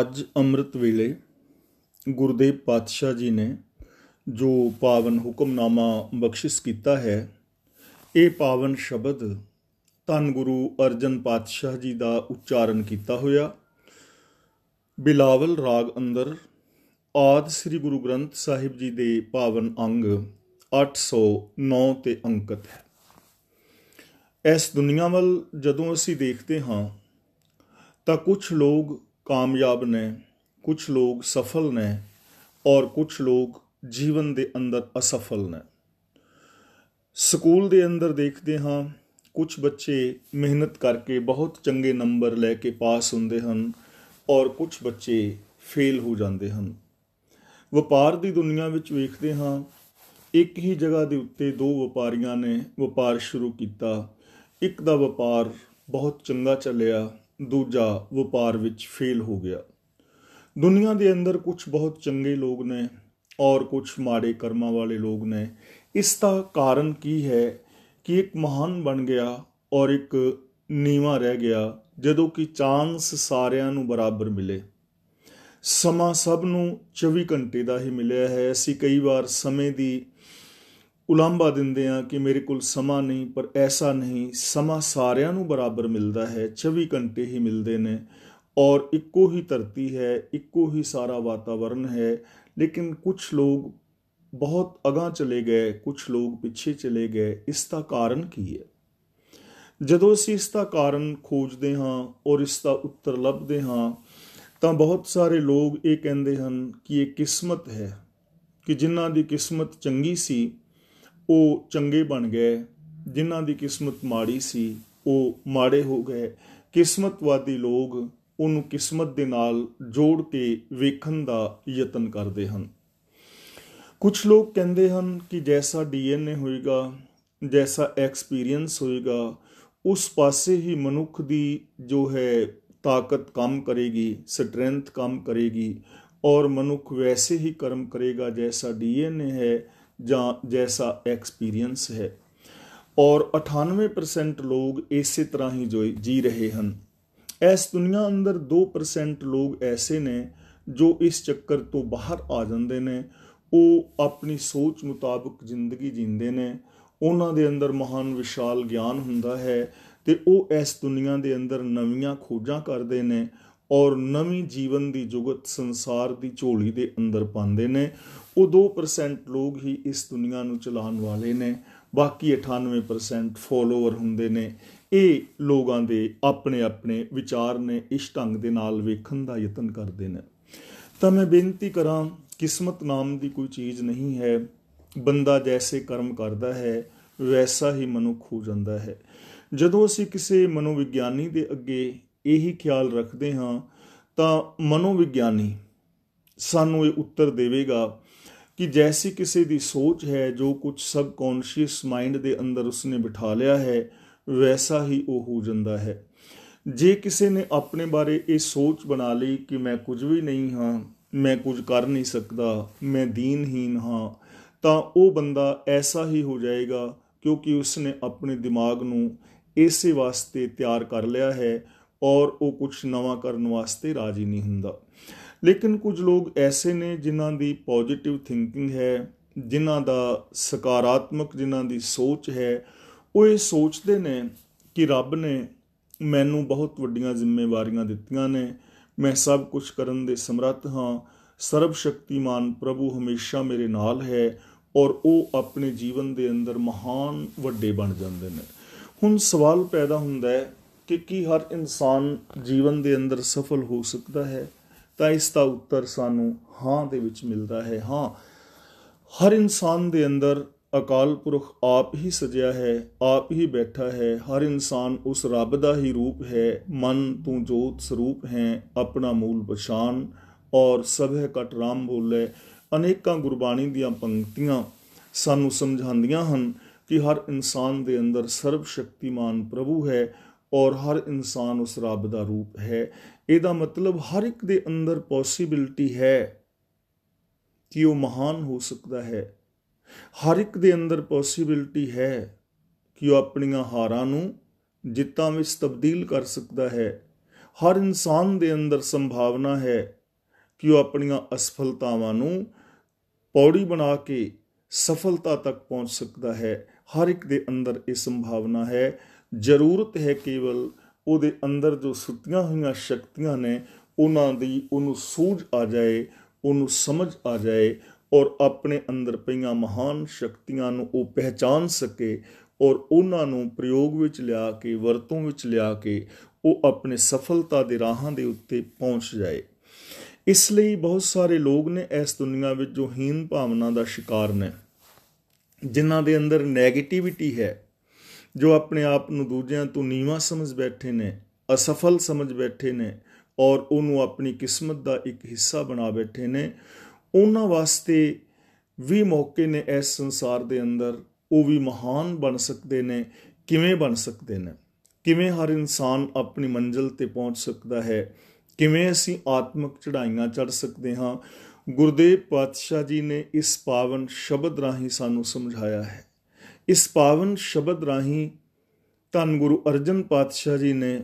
ਅੱਜ ਅੰਮ੍ਰਿਤ ਵੇਲੇ ਗੁਰਦੇਵ ਪਾਤਸ਼ਾਹ ਜੀ ਨੇ ਜੋ ਪਾਵਨ ਹੁਕਮਨਾਮਾ ਬਖਸ਼ਿਸ਼ ਕੀਤਾ ਹੈ ਇਹ ਪਾਵਨ ਸ਼ਬਦ ਤਨ ਗੁਰੂ ਅਰਜਨ ਪਾਤਸ਼ਾਹ ਜੀ ਦਾ ਉਚਾਰਨ ਕੀਤਾ ਹੋਇਆ ਬਿਲਾਵਲ ਰਾਗ ਅੰਦਰ ਆਦ ਸ੍ਰੀ ਗੁਰੂ ਗ੍ਰੰਥ ਸਾਹਿਬ ਜੀ ਦੇ ਪਾਵਨ ਅੰਗ 809 ਤੇ ਅੰਕਿਤ ਹੈ ਇਸ ਦੁਨੀਆ ਵੱਲ ਜਦੋਂ ਅਸੀਂ ਦੇਖਦੇ ਹਾਂ ਤਾਂ ਕੁਝ ਲੋਕ ਕਾਮਯਾਬ ਨੇ ਕੁਝ ਲੋਕ ਸਫਲ ਨੇ ਔਰ ਕੁਝ ਲੋਕ ਜੀਵਨ ਦੇ ਅੰਦਰ ਅਸਫਲ ਨੇ ਸਕੂਲ ਦੇ ਅੰਦਰ ਦੇਖਦੇ ਹਾਂ ਕੁਝ ਬੱਚੇ ਮਿਹਨਤ ਕਰਕੇ ਬਹੁਤ ਚੰਗੇ ਨੰਬਰ ਲੈ ਕੇ ਪਾਸ ਹੁੰਦੇ ਹਨ ਔਰ ਕੁਝ ਬੱਚੇ ਫੇਲ ਹੋ ਜਾਂਦੇ ਹਨ ਵਪਾਰ ਦੀ ਦੁਨੀਆ ਵਿੱਚ ਵੇਖਦੇ ਹਾਂ ਇੱਕ ਹੀ ਜਗ੍ਹਾ ਦੇ ਉੱਤੇ ਦੋ ਵਪਾਰੀਆਂ ਨੇ ਵਪਾਰ ਸ਼ੁਰੂ ਕੀਤਾ ਇੱਕ ਦਾ ਵਪਾਰ ਬਹੁਤ ਚੰਗਾ ਚੱਲਿਆ ਦੂਜਾ ਵਪਾਰ ਵਿੱਚ ਫੇਲ ਹੋ ਗਿਆ ਦੁਨੀਆ ਦੇ ਅੰਦਰ ਕੁਝ ਬਹੁਤ ਚੰਗੇ ਲੋਕ ਨੇ ਔਰ ਕੁਝ ਮਾੜੇ ਕਰਮਾਂ ਵਾਲੇ ਲੋਕ ਨੇ ਇਸ ਦਾ ਕਾਰਨ ਕੀ ਹੈ ਕਿ ਇੱਕ ਮਹਾਨ ਬਣ ਗਿਆ ਔਰ ਇੱਕ ਨੀਵਾ ਰਹਿ ਗਿਆ ਜਦੋਂ ਕਿ ਚਾਂਸ ਸਾਰਿਆਂ ਨੂੰ ਬਰਾਬਰ ਮਿਲੇ ਸਮਾਂ ਸਭ ਨੂੰ 24 ਘੰਟੇ ਦਾ ਹੀ ਮਿਲਿਆ ਹੈ ਅਸੀਂ ਕਈ ਵਾਰ ਸਮੇਂ ਦੀ ਉਲਾਂਭਾ ਦਿੰਦੇ ਆ ਕਿ ਮੇਰੇ ਕੋਲ ਸਮਾਂ ਨਹੀਂ ਪਰ ਐਸਾ ਨਹੀਂ ਸਮਾਂ ਸਾਰਿਆਂ ਨੂੰ ਬਰਾਬਰ ਮਿਲਦਾ ਹੈ 24 ਘੰਟੇ ਹੀ ਮਿਲਦੇ ਨੇ ਔਰ ਇੱਕੋ ਹੀ ਧਰਤੀ ਹੈ ਇੱਕੋ ਹੀ ਸਾਰਾ ਵਾਤਾਵਰਨ ਹੈ ਲੇਕਿਨ ਕੁਝ ਲੋਕ ਬਹੁਤ ਅਗਾਹ ਚਲੇ ਗਏ ਕੁਝ ਲੋਕ ਪਿੱਛੇ ਚਲੇ ਗਏ ਇਸ ਦਾ ਕਾਰਨ ਕੀ ਹੈ ਜਦੋਂ ਅਸੀਂ ਇਸ ਦਾ ਕਾਰਨ ਖੋਜਦੇ ਹਾਂ ਔਰ ਇਸ ਦਾ ਉੱਤਰ ਲੱਭਦੇ ਹਾਂ ਤਾਂ ਬਹੁਤ ਸਾਰੇ ਲੋਕ ਇਹ ਕਹਿੰਦੇ ਹਨ ਕਿ ਇਹ ਕਿਸਮਤ ਹੈ ਕਿ ਜਿਨ੍ਹਾਂ ਦੀ ਕਿਸਮਤ ਚੰਗੀ ਸੀ ਉਹ ਚੰਗੇ ਬਣ ਗਏ ਜਿਨ੍ਹਾਂ ਦੀ ਕਿਸਮਤ ਮਾੜੀ ਸੀ ਉਹ ਮਾੜੇ ਹੋ ਗਏ ਕਿਸਮਤਵਾਦੀ ਲੋਕ ਉਹਨੂੰ ਕਿਸਮਤ ਦੇ ਨਾਲ ਜੋੜ ਕੇ ਵੇਖਣ ਦਾ ਯਤਨ ਕਰਦੇ ਹਨ ਕੁਝ ਲੋਕ ਕਹਿੰਦੇ ਹਨ ਕਿ ਜੈਸਾ ਡੀਐਨਏ ਹੋਏਗਾ ਜੈਸਾ ਐਕਸਪੀਰੀਅੰਸ ਹੋਏਗਾ ਉਸ ਪਾਸੇ ਹੀ ਮਨੁੱਖ ਦੀ ਜੋ ਹੈ ਤਾਕਤ ਕੰਮ ਕਰੇਗੀ ਸਟਰੈਂਥ ਕੰਮ ਕਰੇਗੀ ਔਰ ਮਨੁੱਖ ਵੈਸੇ ਹੀ ਕਰਮ ਕਰੇਗਾ ਜੈਸਾ ਡੀਐਨਏ ਹੈ ਜਾਂ ਜੈਸਾ ਐਕਸਪੀਰੀਅੰਸ ਹੈ ਔਰ 98% ਲੋਗ ਇਸੇ ਤਰ੍ਹਾਂ ਹੀ ਜੋ ਜੀ ਰਹੇ ਹਨ ਇਸ ਦੁਨੀਆ ਅੰਦਰ 2% ਲੋਗ ਐਸੇ ਨੇ ਜੋ ਇਸ ਚੱਕਰ ਤੋਂ ਬਾਹਰ ਆ ਜਾਂਦੇ ਨੇ ਉਹ ਆਪਣੀ ਸੋਚ ਮੁਤਾਬਕ ਜ਼ਿੰਦਗੀ ਜੀਂਦੇ ਨੇ ਉਹਨਾਂ ਦੇ ਅੰਦਰ ਮਹਾਨ ਵਿਸ਼ਾਲ ਗਿਆਨ ਹੁੰਦਾ ਹੈ ਤੇ ਉਹ ਇਸ ਦੁਨੀਆ ਦੇ ਅੰਦਰ ਨਵੀਆਂ ਖੋਜਾਂ ਕਰਦੇ ਨੇ ਔਰ ਨਵੀਂ ਜੀਵਨ ਦੀ ਜੁਗਤ ਸੰਸਾਰ ਦੀ ਝੋਲੀ ਦੇ ਅੰਦਰ ਪਾਉਂਦੇ ਨੇ ਉਹ 2% ਲੋਕ ਹੀ ਇਸ ਦੁਨੀਆ ਨੂੰ ਚਲਾਉਣ ਵਾਲੇ ਨੇ ਬਾਕੀ 98% ਫੋਲੋਅਰ ਹੁੰਦੇ ਨੇ ਇਹ ਲੋਕਾਂ ਦੇ ਆਪਣੇ ਆਪਣੇ ਵਿਚਾਰ ਨੇ ਇਸ ਢੰਗ ਦੇ ਨਾਲ ਵੇਖਣ ਦਾ ਯਤਨ ਕਰਦੇ ਨੇ ਤਾਂ ਮੈਂ ਬੇਨਤੀ ਕਰਾਂ ਕਿਸਮਤ ਨਾਮ ਦੀ ਕੋਈ ਚੀਜ਼ ਨਹੀਂ ਹੈ ਬੰਦਾ ਜੈਸੇ ਕਰਮ ਕਰਦਾ ਹੈ ਵੈਸਾ ਹੀ ਮਨੁੱਖ ਹੋ ਜਾਂਦਾ ਹੈ ਜਦੋਂ ਅਸੀਂ ਕਿਸੇ ਮਨੋਵਿਗਿਆਨੀ ਦੇ ਅੱਗੇ ਇਹੀ ਖਿਆਲ ਰੱਖਦੇ ਹਾਂ ਤਾਂ ਮਨੋਵਿਗਿਆਨੀ ਸਾਨੂੰ ਇਹ ਉੱਤਰ ਦੇਵੇਗਾ ਕਿ ਜੈਸੀ ਕਿਸੇ ਦੀ ਸੋਚ ਹੈ ਜੋ ਕੁਝ ਸਬ ਕੌਨਸ਼ੀਅਸ ਮਾਈਂਡ ਦੇ ਅੰਦਰ ਉਸਨੇ ਬਿਠਾ ਲਿਆ ਹੈ ਵੈਸਾ ਹੀ ਉਹ ਹੋ ਜਾਂਦਾ ਹੈ ਜੇ ਕਿਸੇ ਨੇ ਆਪਣੇ ਬਾਰੇ ਇਹ ਸੋਚ ਬਣਾ ਲਈ ਕਿ ਮੈਂ ਕੁਝ ਵੀ ਨਹੀਂ ਹਾਂ ਮੈਂ ਕੁਝ ਕਰ ਨਹੀਂ ਸਕਦਾ ਮੈਂ ਦੀਨਹੀਨ ਹਾਂ ਤਾਂ ਉਹ ਬੰਦਾ ਐਸਾ ਹੀ ਹੋ ਜਾਏਗਾ ਕਿਉਂਕਿ ਉਸਨੇ ਆਪਣੇ ਦਿਮਾਗ ਨੂੰ ਇਸੇ ਵਾਸਤੇ ਤਿਆਰ ਕਰ ਲਿਆ ਹੈ ਔਰ ਉਹ ਕੁਝ ਨਵਾਂ ਕਰਨ ਵਾਸਤੇ ਰਾਜੀ ਨਹੀਂ ਹੁੰਦਾ ਲੇਕਿਨ ਕੁਝ ਲੋਕ ਐਸੇ ਨੇ ਜਿਨ੍ਹਾਂ ਦੀ ਪੋਜ਼ਿਟਿਵ ਥਿੰਕਿੰਗ ਹੈ ਜਿਨ੍ਹਾਂ ਦਾ ਸਕਾਰਾਤਮਕ ਜਿਨ੍ਹਾਂ ਦੀ ਸੋਚ ਹੈ ਉਹ ਇਹ ਸੋਚਦੇ ਨੇ ਕਿ ਰੱਬ ਨੇ ਮੈਨੂੰ ਬਹੁਤ ਵੱਡੀਆਂ ਜ਼ਿੰਮੇਵਾਰੀਆਂ ਦਿੱਤੀਆਂ ਨੇ ਮੈਂ ਸਭ ਕੁਝ ਕਰਨ ਦੇ ਸਮਰੱਥ ਹਾਂ ਸਰਬ ਸ਼ਕਤੀਮਾਨ ਪ੍ਰਭੂ ਹਮੇਸ਼ਾ ਮੇਰੇ ਨਾਲ ਹੈ ਔਰ ਉਹ ਆਪਣੇ ਜੀਵਨ ਦੇ ਅੰਦਰ ਮਹਾਨ ਵੱਡੇ ਬਣ ਜਾਂਦੇ ਨੇ ਹੁਣ ਸਵਾਲ ਪੈਦਾ ਹੁੰਦਾ ਹੈ ਕਿ ਕੀ ਹਰ ਇਨਸਾਨ ਜੀਵਨ ਦੇ ਅੰਦਰ ਸਫਲ ਹੋ ਸਕਦਾ ਹੈ ਤਾਂ ਇਸ ਦਾ ਉੱਤਰ ਸਾਨੂੰ ਹਾਂ ਦੇ ਵਿੱਚ ਮਿਲਦਾ ਹੈ ਹਾਂ ਹਰ ਇਨਸਾਨ ਦੇ ਅੰਦਰ ਅਕਾਲ ਪੁਰਖ ਆਪ ਹੀ ਸਜਿਆ ਹੈ ਆਪ ਹੀ ਬੈਠਾ ਹੈ ਹਰ ਇਨਸਾਨ ਉਸ ਰੱਬ ਦਾ ਹੀ ਰੂਪ ਹੈ ਮਨ ਤੂੰ ਜੋਤ ਸਰੂਪ ਹੈ ਆਪਣਾ ਮੂਲ ਪਛਾਨ ਔਰ ਸਭੇ ਕਟ ਰਾਮ ਬੋਲੇ ਅਨੇਕਾਂ ਗੁਰਬਾਣੀ ਦੀਆਂ ਪੰਕਤੀਆਂ ਸਾਨੂੰ ਸਮਝਾਉਂਦੀਆਂ ਹਨ ਕਿ ਹਰ ਇਨਸਾਨ ਦੇ ਅੰਦਰ ਸਰਵ ਸ਼ਕਤੀਮਾਨ ਪ੍ਰਭੂ ਹੈ ਔਰ ਹਰ ਇਨਸਾਨ ਉਸ ਰੱਬ ਦਾ ਰੂਪ ਹੈ ਇਹਦਾ ਮਤਲਬ ਹਰ ਇੱਕ ਦੇ ਅੰਦਰ ਪੋਸਿਬਿਲਿਟੀ ਹੈ ਕਿ ਉਹ ਮਹਾਨ ਹੋ ਸਕਦਾ ਹੈ ਹਰ ਇੱਕ ਦੇ ਅੰਦਰ ਪੋਸਿਬਿਲਿਟੀ ਹੈ ਕਿ ਉਹ ਆਪਣੀਆਂ ਹਾਰਾਂ ਨੂੰ ਜਿੱਤਾਂ ਵਿੱਚ ਤਬਦੀਲ ਕਰ ਸਕਦਾ ਹੈ ਹਰ ਇਨਸਾਨ ਦੇ ਅੰਦਰ ਸੰਭਾਵਨਾ ਹੈ ਕਿ ਉਹ ਆਪਣੀਆਂ ਅਸਫਲਤਾਵਾਂ ਨੂੰ ਪੌੜੀ ਬਣਾ ਕੇ ਸਫਲਤਾ ਤੱਕ ਪਹੁੰਚ ਸਕਦਾ ਹੈ ਹਰ ਇੱਕ ਦੇ ਅੰਦਰ ਇਹ ਸੰਭਾਵਨਾ ਹੈ ਜ਼ਰੂਰਤ ਹੈ ਕੇਵਲ ਉਹਦੇ ਅੰਦਰ ਜੋ ਸੁੱਤੀਆਂ ਹੋਈਆਂ ਸ਼ਕਤੀਆਂ ਨੇ ਉਹਨਾਂ ਦੀ ਉਹਨੂੰ ਸੂਝ ਆ ਜਾਏ ਉਹਨੂੰ ਸਮਝ ਆ ਜਾਏ ਔਰ ਆਪਣੇ ਅੰਦਰ ਪਈਆਂ ਮਹਾਨ ਸ਼ਕਤੀਆਂ ਨੂੰ ਉਹ ਪਹਿਚਾਨ ਸਕੇ ਔਰ ਉਹਨਾਂ ਨੂੰ ਪ੍ਰਯੋਗ ਵਿੱਚ ਲਿਆ ਕੇ ਵਰਤੋਂ ਵਿੱਚ ਲਿਆ ਕੇ ਉਹ ਆਪਣੇ ਸਫਲਤਾ ਦੇ ਰਾਹਾਂ ਦੇ ਉੱਤੇ ਪਹੁੰਚ ਜਾਏ ਇਸ ਲਈ ਬਹੁਤ ਸਾਰੇ ਲੋਕ ਨੇ ਇਸ ਦੁਨੀਆ ਵਿੱਚ ਜੋ ਹੀਨ ਭਾਵਨਾ ਦਾ ਸ਼ਿਕਾਰ ਨੇ ਜਿਨ੍ਹਾਂ ਦੇ ਅੰਦਰ 네ਗੇਟਿਵਿਟੀ ਹੈ ਜੋ ਆਪਣੇ ਆਪ ਨੂੰ ਦੂਜਿਆਂ ਤੋਂ ਨੀਵਾ ਸਮਝ ਬੈਠੇ ਨੇ ਅਸਫਲ ਸਮਝ ਬੈਠੇ ਨੇ ਔਰ ਉਹਨੂੰ ਆਪਣੀ ਕਿਸਮਤ ਦਾ ਇੱਕ ਹਿੱਸਾ ਬਣਾ ਬੈਠੇ ਨੇ ਉਹਨਾਂ ਵਾਸਤੇ ਵੀ ਮੌਕੇ ਨੇ ਇਸ ਸੰਸਾਰ ਦੇ ਅੰਦਰ ਉਹ ਵੀ ਮਹਾਨ ਬਣ ਸਕਦੇ ਨੇ ਕਿਵੇਂ ਬਣ ਸਕਦੇ ਨੇ ਕਿਵੇਂ ਹਰ ਇਨਸਾਨ ਆਪਣੀ ਮੰਜ਼ਲ ਤੇ ਪਹੁੰਚ ਸਕਦਾ ਹੈ ਕਿਵੇਂ ਅਸੀਂ ਆਤਮਿਕ ਚੜਾਈਆਂ ਚੜ ਸਕਦੇ ਹਾਂ ਗੁਰਦੇਵ ਪਾਤਸ਼ਾਹ ਜੀ ਨੇ ਇਸ ਪਾਵਨ ਸ਼ਬਦ ਰਾਹੀਂ ਸਾਨੂੰ ਸਮਝਾਇਆ ਹੈ ਇਸ ਪਾਵਨ ਸ਼ਬਦ ਰਾਹੀਂ ਧੰਨ ਗੁਰੂ ਅਰਜਨ ਪਾਤਸ਼ਾਹ ਜੀ ਨੇ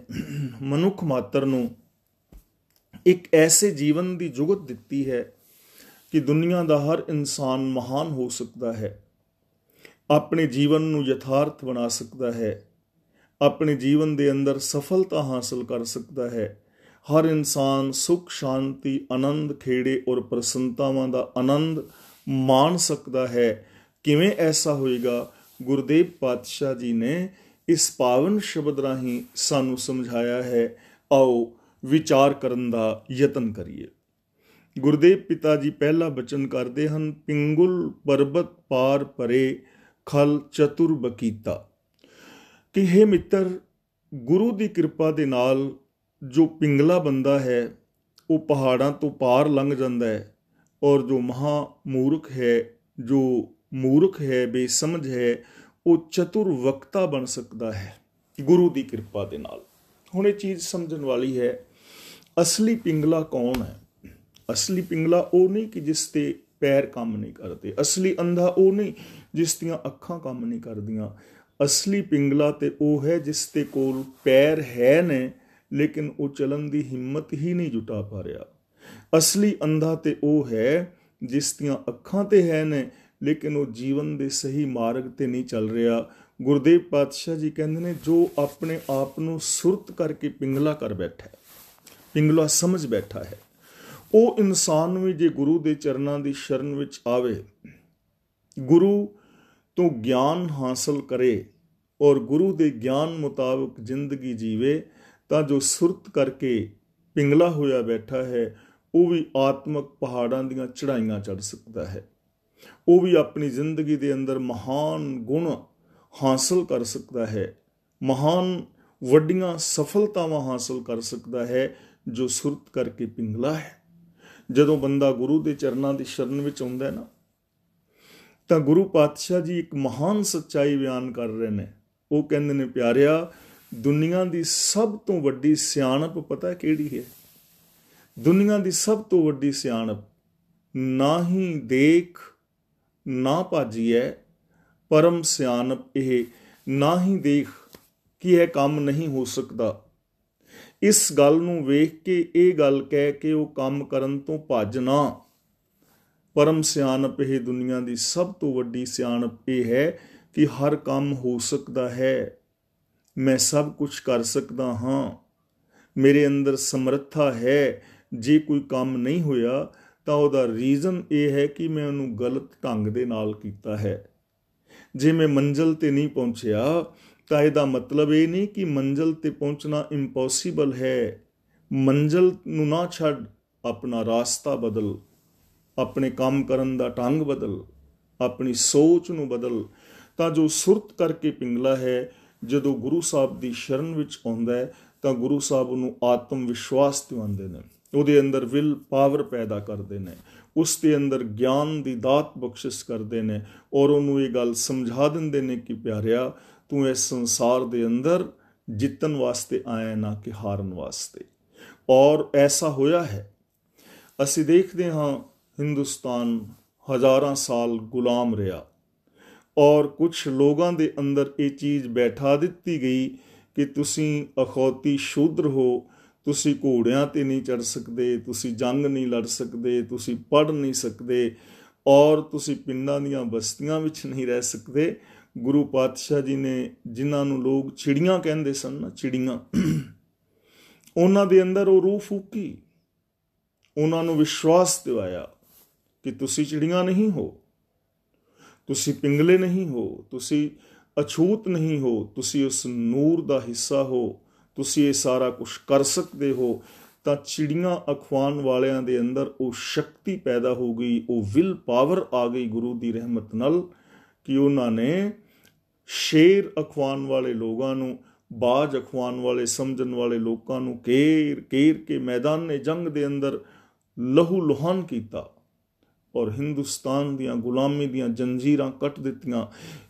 ਮਨੁੱਖ ਮਾਤਰ ਨੂੰ ਇੱਕ ਐਸੇ ਜੀਵਨ ਦੀ ਜੁਗਤ ਦਿੱਤੀ ਹੈ ਕਿ ਦੁਨੀਆ ਦਾ ਹਰ ਇਨਸਾਨ ਮਹਾਨ ਹੋ ਸਕਦਾ ਹੈ ਆਪਣੇ ਜੀਵਨ ਨੂੰ ਯਥਾਰਥ ਬਣਾ ਸਕਦਾ ਹੈ ਆਪਣੇ ਜੀਵਨ ਦੇ ਅੰਦਰ ਸਫਲਤਾ ਹਾਸਲ ਕਰ ਸਕਦਾ ਹੈ ਹਰ ਇਨਸਾਨ ਸੁਖ ਸ਼ਾਂਤੀ ਆਨੰਦ ਖੇੜੇ ਔਰ ਪ੍ਰਸੰਤਾਵਾਂ ਦਾ ਆਨੰਦ ਮਾਣ ਸਕਦਾ ਹੈ ਕਿਵੇਂ ਐਸਾ ਹੋਏਗਾ ਗੁਰਦੇਵ ਪਾਤਸ਼ਾਹ ਜੀ ਨੇ ਇਸ ਪਾਵਨ ਸ਼ਬਦ ਰਾਹੀਂ ਸਾਨੂੰ ਸਮਝਾਇਆ ਹੈ ਆਓ ਵਿਚਾਰ ਕਰਨ ਦਾ ਯਤਨ ਕਰੀਏ ਗੁਰਦੇਵ ਪਿਤਾ ਜੀ ਪਹਿਲਾ ਬਚਨ ਕਰਦੇ ਹਨ ਪਿੰਗੁਲ ਪਰਬਤ ਪਾਰ ਪਰੇ ਖਲ ਚਤੁਰ ਬਕੀਤਾ ਕਿ हे ਮਿੱਤਰ ਗੁਰੂ ਦੀ ਕਿਰਪਾ ਦੇ ਨਾਲ ਜੋ ਪਿੰਗਲਾ ਬੰਦਾ ਹੈ ਉਹ ਪਹਾੜਾਂ ਤੋਂ ਪਾਰ ਲੰਘ ਜਾਂਦਾ ਹੈ ਔਰ ਜੋ ਮਹਾ ਮੂਰਖ ਹੈ ਜੋ ਮੂਰਖ ਹੈ ਬੇਸਮਝ ਹੈ ਉਹ ਚਤੁਰ ਵਕਤਾ ਬਣ ਸਕਦਾ ਹੈ ਗੁਰੂ ਦੀ ਕਿਰਪਾ ਦੇ ਨਾਲ ਹੁਣ ਇਹ ਚੀਜ਼ ਸਮਝਣ ਵਾਲੀ ਹੈ ਅਸਲੀ ਪਿੰਗਲਾ ਕੌਣ ਹੈ ਅਸਲੀ ਪਿੰਗਲਾ ਉਹ ਨਹੀਂ ਕਿ ਜਿਸ ਤੇ ਪੈਰ ਕੰਮ ਨਹੀਂ ਕਰਦੇ ਅਸਲੀ ਅੰਧਾ ਉਹ ਨਹੀਂ ਜਿਸ ਦੀਆਂ ਅੱਖਾਂ ਕੰਮ ਨਹੀਂ ਕਰਦੀਆਂ ਅਸਲੀ ਪਿੰਗਲਾ ਤੇ ਉਹ ਹੈ ਜਿਸ ਤੇ ਕੋਲ ਪੈਰ ਹੈ ਨੇ ਲੇਕਿਨ ਉਹ ਚਲਣ ਦੀ ਹਿੰਮਤ ਹੀ ਨਹੀਂ ਜੁਟਾ ਪਾ ਰਿਹਾ ਅਸਲੀ ਅੰਧਾ ਤੇ ਉਹ ਹੈ ਜਿਸ ਦੀਆਂ ਅੱਖਾਂ ਤੇ ਹੈ ਨੇ ਲੇਕਿਨ ਉਹ ਜੀਵਨ ਦੇ ਸਹੀ ਮਾਰਗ ਤੇ ਨਹੀਂ ਚੱਲ ਰਿਹਾ ਗੁਰਦੇਵ ਪਾਤਸ਼ਾਹ ਜੀ ਕਹਿੰਦੇ ਨੇ ਜੋ ਆਪਣੇ ਆਪ ਨੂੰ ਸੁਰਤ ਕਰਕੇ ਪਿੰਗਲਾ ਕਰ ਬੈਠਾ ਹੈ ਪਿੰਗਲਾ ਸਮਝ ਬੈਠਾ ਹੈ ਉਹ ਇਨਸਾਨ ਵੀ ਜੇ ਗੁਰੂ ਦੇ ਚਰਨਾਂ ਦੀ ਸ਼ਰਨ ਵਿੱਚ ਆਵੇ ਗੁਰੂ ਤੋਂ ਗਿਆਨ ਹਾਸਲ ਕਰੇ ਔਰ ਗੁਰੂ ਦੇ ਗਿਆਨ ਮੁਤਾਬਕ ਜ਼ਿੰਦਗੀ ਜੀਵੇ ਤਾਂ ਜੋ ਸੁਰਤ ਕਰਕੇ ਪਿੰਗਲਾ ਹੋਇਆ ਬੈਠਾ ਹੈ ਉਹ ਵੀ ਆਤਮਿਕ ਪਹਾੜਾਂ ਦੀਆਂ ਚੜ੍ਹਾਈਆਂ ਚੜ ਸਕਦਾ ਹੈ ਉਹ ਵੀ ਆਪਣੀ ਜ਼ਿੰਦਗੀ ਦੇ ਅੰਦਰ ਮਹਾਨ ਗੁਣ ਹਾਸਲ ਕਰ ਸਕਦਾ ਹੈ ਮਹਾਨ ਵੱਡੀਆਂ ਸਫਲਤਾਵਾਂ ਹਾਸਲ ਕਰ ਸਕਦਾ ਹੈ ਜੋ ਸੁਰਤ ਕਰਕੇ ਪਿੰਗਲਾ ਹੈ ਜਦੋਂ ਬੰਦਾ ਗੁਰੂ ਦੇ ਚਰਨਾਂ ਦੀ ਸ਼ਰਨ ਵਿੱਚ ਆਉਂਦਾ ਹੈ ਨਾ ਤਾਂ ਗੁਰੂ ਪਾਤਸ਼ਾਹ ਜੀ ਇੱਕ ਮਹਾਨ ਸੱਚਾਈ ਬਿਆਨ ਕਰ ਰਹੇ ਨੇ ਉਹ ਕਹਿੰਦੇ ਨੇ ਪਿਆਰਿਆ ਦੁਨੀਆ ਦੀ ਸਭ ਤੋਂ ਵੱਡੀ ਸਿਆਣਪ ਪਤਾ ਕਿਹੜੀ ਹੈ ਦੁਨੀਆ ਦੀ ਸਭ ਤੋਂ ਵੱਡੀ ਸਿਆਣਪ ਨਾ ਹੀ ਦੇਖ ਨਾ ਭਾਜੀ ਐ ਪਰਮ ਸਿਆਣਪ ਇਹ ਨਾ ਹੀ ਦੇਖ ਕਿ ਇਹ ਕੰਮ ਨਹੀਂ ਹੋ ਸਕਦਾ ਇਸ ਗੱਲ ਨੂੰ ਵੇਖ ਕੇ ਇਹ ਗੱਲ ਕਹਿ ਕੇ ਉਹ ਕੰਮ ਕਰਨ ਤੋਂ ਭੱਜਣਾ ਪਰਮ ਸਿਆਣਪ ਇਹ ਦੁਨੀਆ ਦੀ ਸਭ ਤੋਂ ਵੱਡੀ ਸਿਆਣਪ ਇਹ ਹੈ ਕਿ ਹਰ ਕੰਮ ਹੋ ਸਕਦਾ ਹੈ ਮੈਂ ਸਭ ਕੁਝ ਕਰ ਸਕਦਾ ਹਾਂ ਮੇਰੇ ਅੰਦਰ ਸਮਰੱਥਾ ਹੈ ਜੇ ਕੋਈ ਕੰਮ ਨਹੀਂ ਹੋਇਆ ਤਾਂ ਉਹਦਾ ਰੀਜ਼ਨ ਇਹ ਹੈ ਕਿ ਮੈਂ ਉਹਨੂੰ ਗਲਤ ਢੰਗ ਦੇ ਨਾਲ ਕੀਤਾ ਹੈ ਜੇ ਮੈਂ ਮੰਜ਼ਲ ਤੇ ਨਹੀਂ ਪਹੁੰਚਿਆ ਤਾਂ ਇਹਦਾ ਮਤਲਬ ਇਹ ਨਹੀਂ ਕਿ ਮੰਜ਼ਲ ਤੇ ਪਹੁੰਚਣਾ ਇੰਪੋਸੀਬਲ ਹੈ ਮੰਜ਼ਲ ਨੂੰ ਨਾ ਛੱਡ ਆਪਣਾ ਰਾਸਤਾ ਬਦਲ ਆਪਣੇ ਕੰਮ ਕਰਨ ਦਾ ਢੰਗ ਬਦਲ ਆਪਣੀ ਸੋਚ ਨੂੰ ਬਦਲ ਤਾਂ ਜੋ ਸੁਰਤ ਕਰਕੇ ਪਿੰਗਲਾ ਹੈ ਜਦੋਂ ਗੁਰੂ ਸਾਹਿਬ ਦੀ ਸ਼ਰਨ ਵਿੱਚ ਆਉਂਦਾ ਹੈ ਤਾਂ ਗੁਰੂ ਸਾਹਿਬ ਨੂੰ ਆਤਮ ਵਿਸ਼ਵਾਸ ਦਿਵਾਉਂਦੇ ਨੇ ਉਹਦੇ ਅੰਦਰ ਵਿਲ ਪਾਵਰ ਪੈਦਾ ਕਰਦੇ ਨੇ ਉਸ ਦੇ ਅੰਦਰ ਗਿਆਨ ਦੀ ਦਾਤ ਬਖਸ਼ਿਸ਼ ਕਰਦੇ ਨੇ ਔਰ ਉਹਨੂੰ ਇਹ ਗੱਲ ਸਮਝਾ ਦਿੰਦੇ ਨੇ ਕਿ ਪਿਆਰਿਆ ਤੂੰ ਇਸ ਸੰਸਾਰ ਦੇ ਅੰਦਰ ਜਿੱਤਣ ਵਾਸਤੇ ਆਇਆ ਨਾ ਕਿ ਹਾਰਨ ਵਾਸਤੇ ਔਰ ਐਸਾ ਹੋਇਆ ਹੈ ਅਸੀਂ ਦੇਖਦੇ ਹਾਂ ਹਿੰਦੁਸਤਾਨ ਹਜ਼ਾਰਾਂ ਸਾਲ ਗੁਲਾਮ ਰਿਹਾ ਔਰ ਕੁਝ ਲੋਕਾਂ ਦੇ ਅੰਦਰ ਇਹ ਚੀਜ਼ ਬੈਠਾ ਦਿੱਤੀ ਗਈ ਕਿ ਤੁਸੀਂ ਅਖੌਤੀ ਸ਼ੂਦਰ ਹੋ ਤੁਸੀਂ ਘੋੜਿਆਂ ਤੇ ਨਹੀਂ ਚੜ ਸਕਦੇ ਤੁਸੀਂ ਜੰਗ ਨਹੀਂ ਲੜ ਸਕਦੇ ਤੁਸੀਂ ਪੜ ਨਹੀਂ ਸਕਦੇ ਔਰ ਤੁਸੀਂ ਪਿੰਡਾਂ ਦੀਆਂ ਬਸਤੀਆਂ ਵਿੱਚ ਨਹੀਂ ਰਹਿ ਸਕਦੇ ਗੁਰੂ ਪਾਤਸ਼ਾਹ ਜੀ ਨੇ ਜਿਨ੍ਹਾਂ ਨੂੰ ਲੋਕ ਚਿੜੀਆਂ ਕਹਿੰਦੇ ਸਨ ਨਾ ਚਿੜੀਆਂ ਉਹਨਾਂ ਦੇ ਅੰਦਰ ਉਹ ਰੂਹ ਫੂਕੀ ਉਹਨਾਂ ਨੂੰ ਵਿਸ਼ਵਾਸ ਦਿਵਾਇਆ ਕਿ ਤੁਸੀਂ ਚਿੜੀਆਂ ਨਹੀਂ ਹੋ ਤੁਸੀਂ ਪਿੰਗਲੇ ਨਹੀਂ ਹੋ ਤੁਸੀਂ ਅਛੂਤ ਨਹੀਂ ਹੋ ਤੁਸੀਂ ਉਸ ਨੂਰ ਦਾ ਹਿੱਸਾ ਹੋ ਤੁਸੀਂ ਇਹ ਸਾਰਾ ਕੁਝ ਕਰ ਸਕਦੇ ਹੋ ਤਾਂ ਚਿੜੀਆਂ ਅਖਵਾਨ ਵਾਲਿਆਂ ਦੇ ਅੰਦਰ ਉਹ ਸ਼ਕਤੀ ਪੈਦਾ ਹੋ ਗਈ ਉਹ ਵਿਲ ਪਾਵਰ ਆ ਗਈ ਗੁਰੂ ਦੀ ਰਹਿਮਤ ਨਾਲ ਕਿ ਉਹਨਾਂ ਨੇ ਸ਼ੇਰ ਅਖਵਾਨ ਵਾਲੇ ਲੋਕਾਂ ਨੂੰ ਬਾਜ ਅਖਵਾਨ ਵਾਲੇ ਸਮਝਣ ਵਾਲੇ ਲੋਕਾਂ ਨੂੰ ਕੇਰ ਕੇਰ ਕੇ ਮੈਦਾਨ ਨੇ ਜੰਗ ਦੇ ਅੰਦਰ ਲਹੂ ਲੋਹਨ ਕੀਤਾ ਔਰ ਹਿੰਦੁਸਤਾਨ ਦੀਆਂ ਗੁਲਾਮੀ ਦੀਆਂ ਜੰਜੀਰਾਂ ਕੱਟ ਦਿੱਤੀਆਂ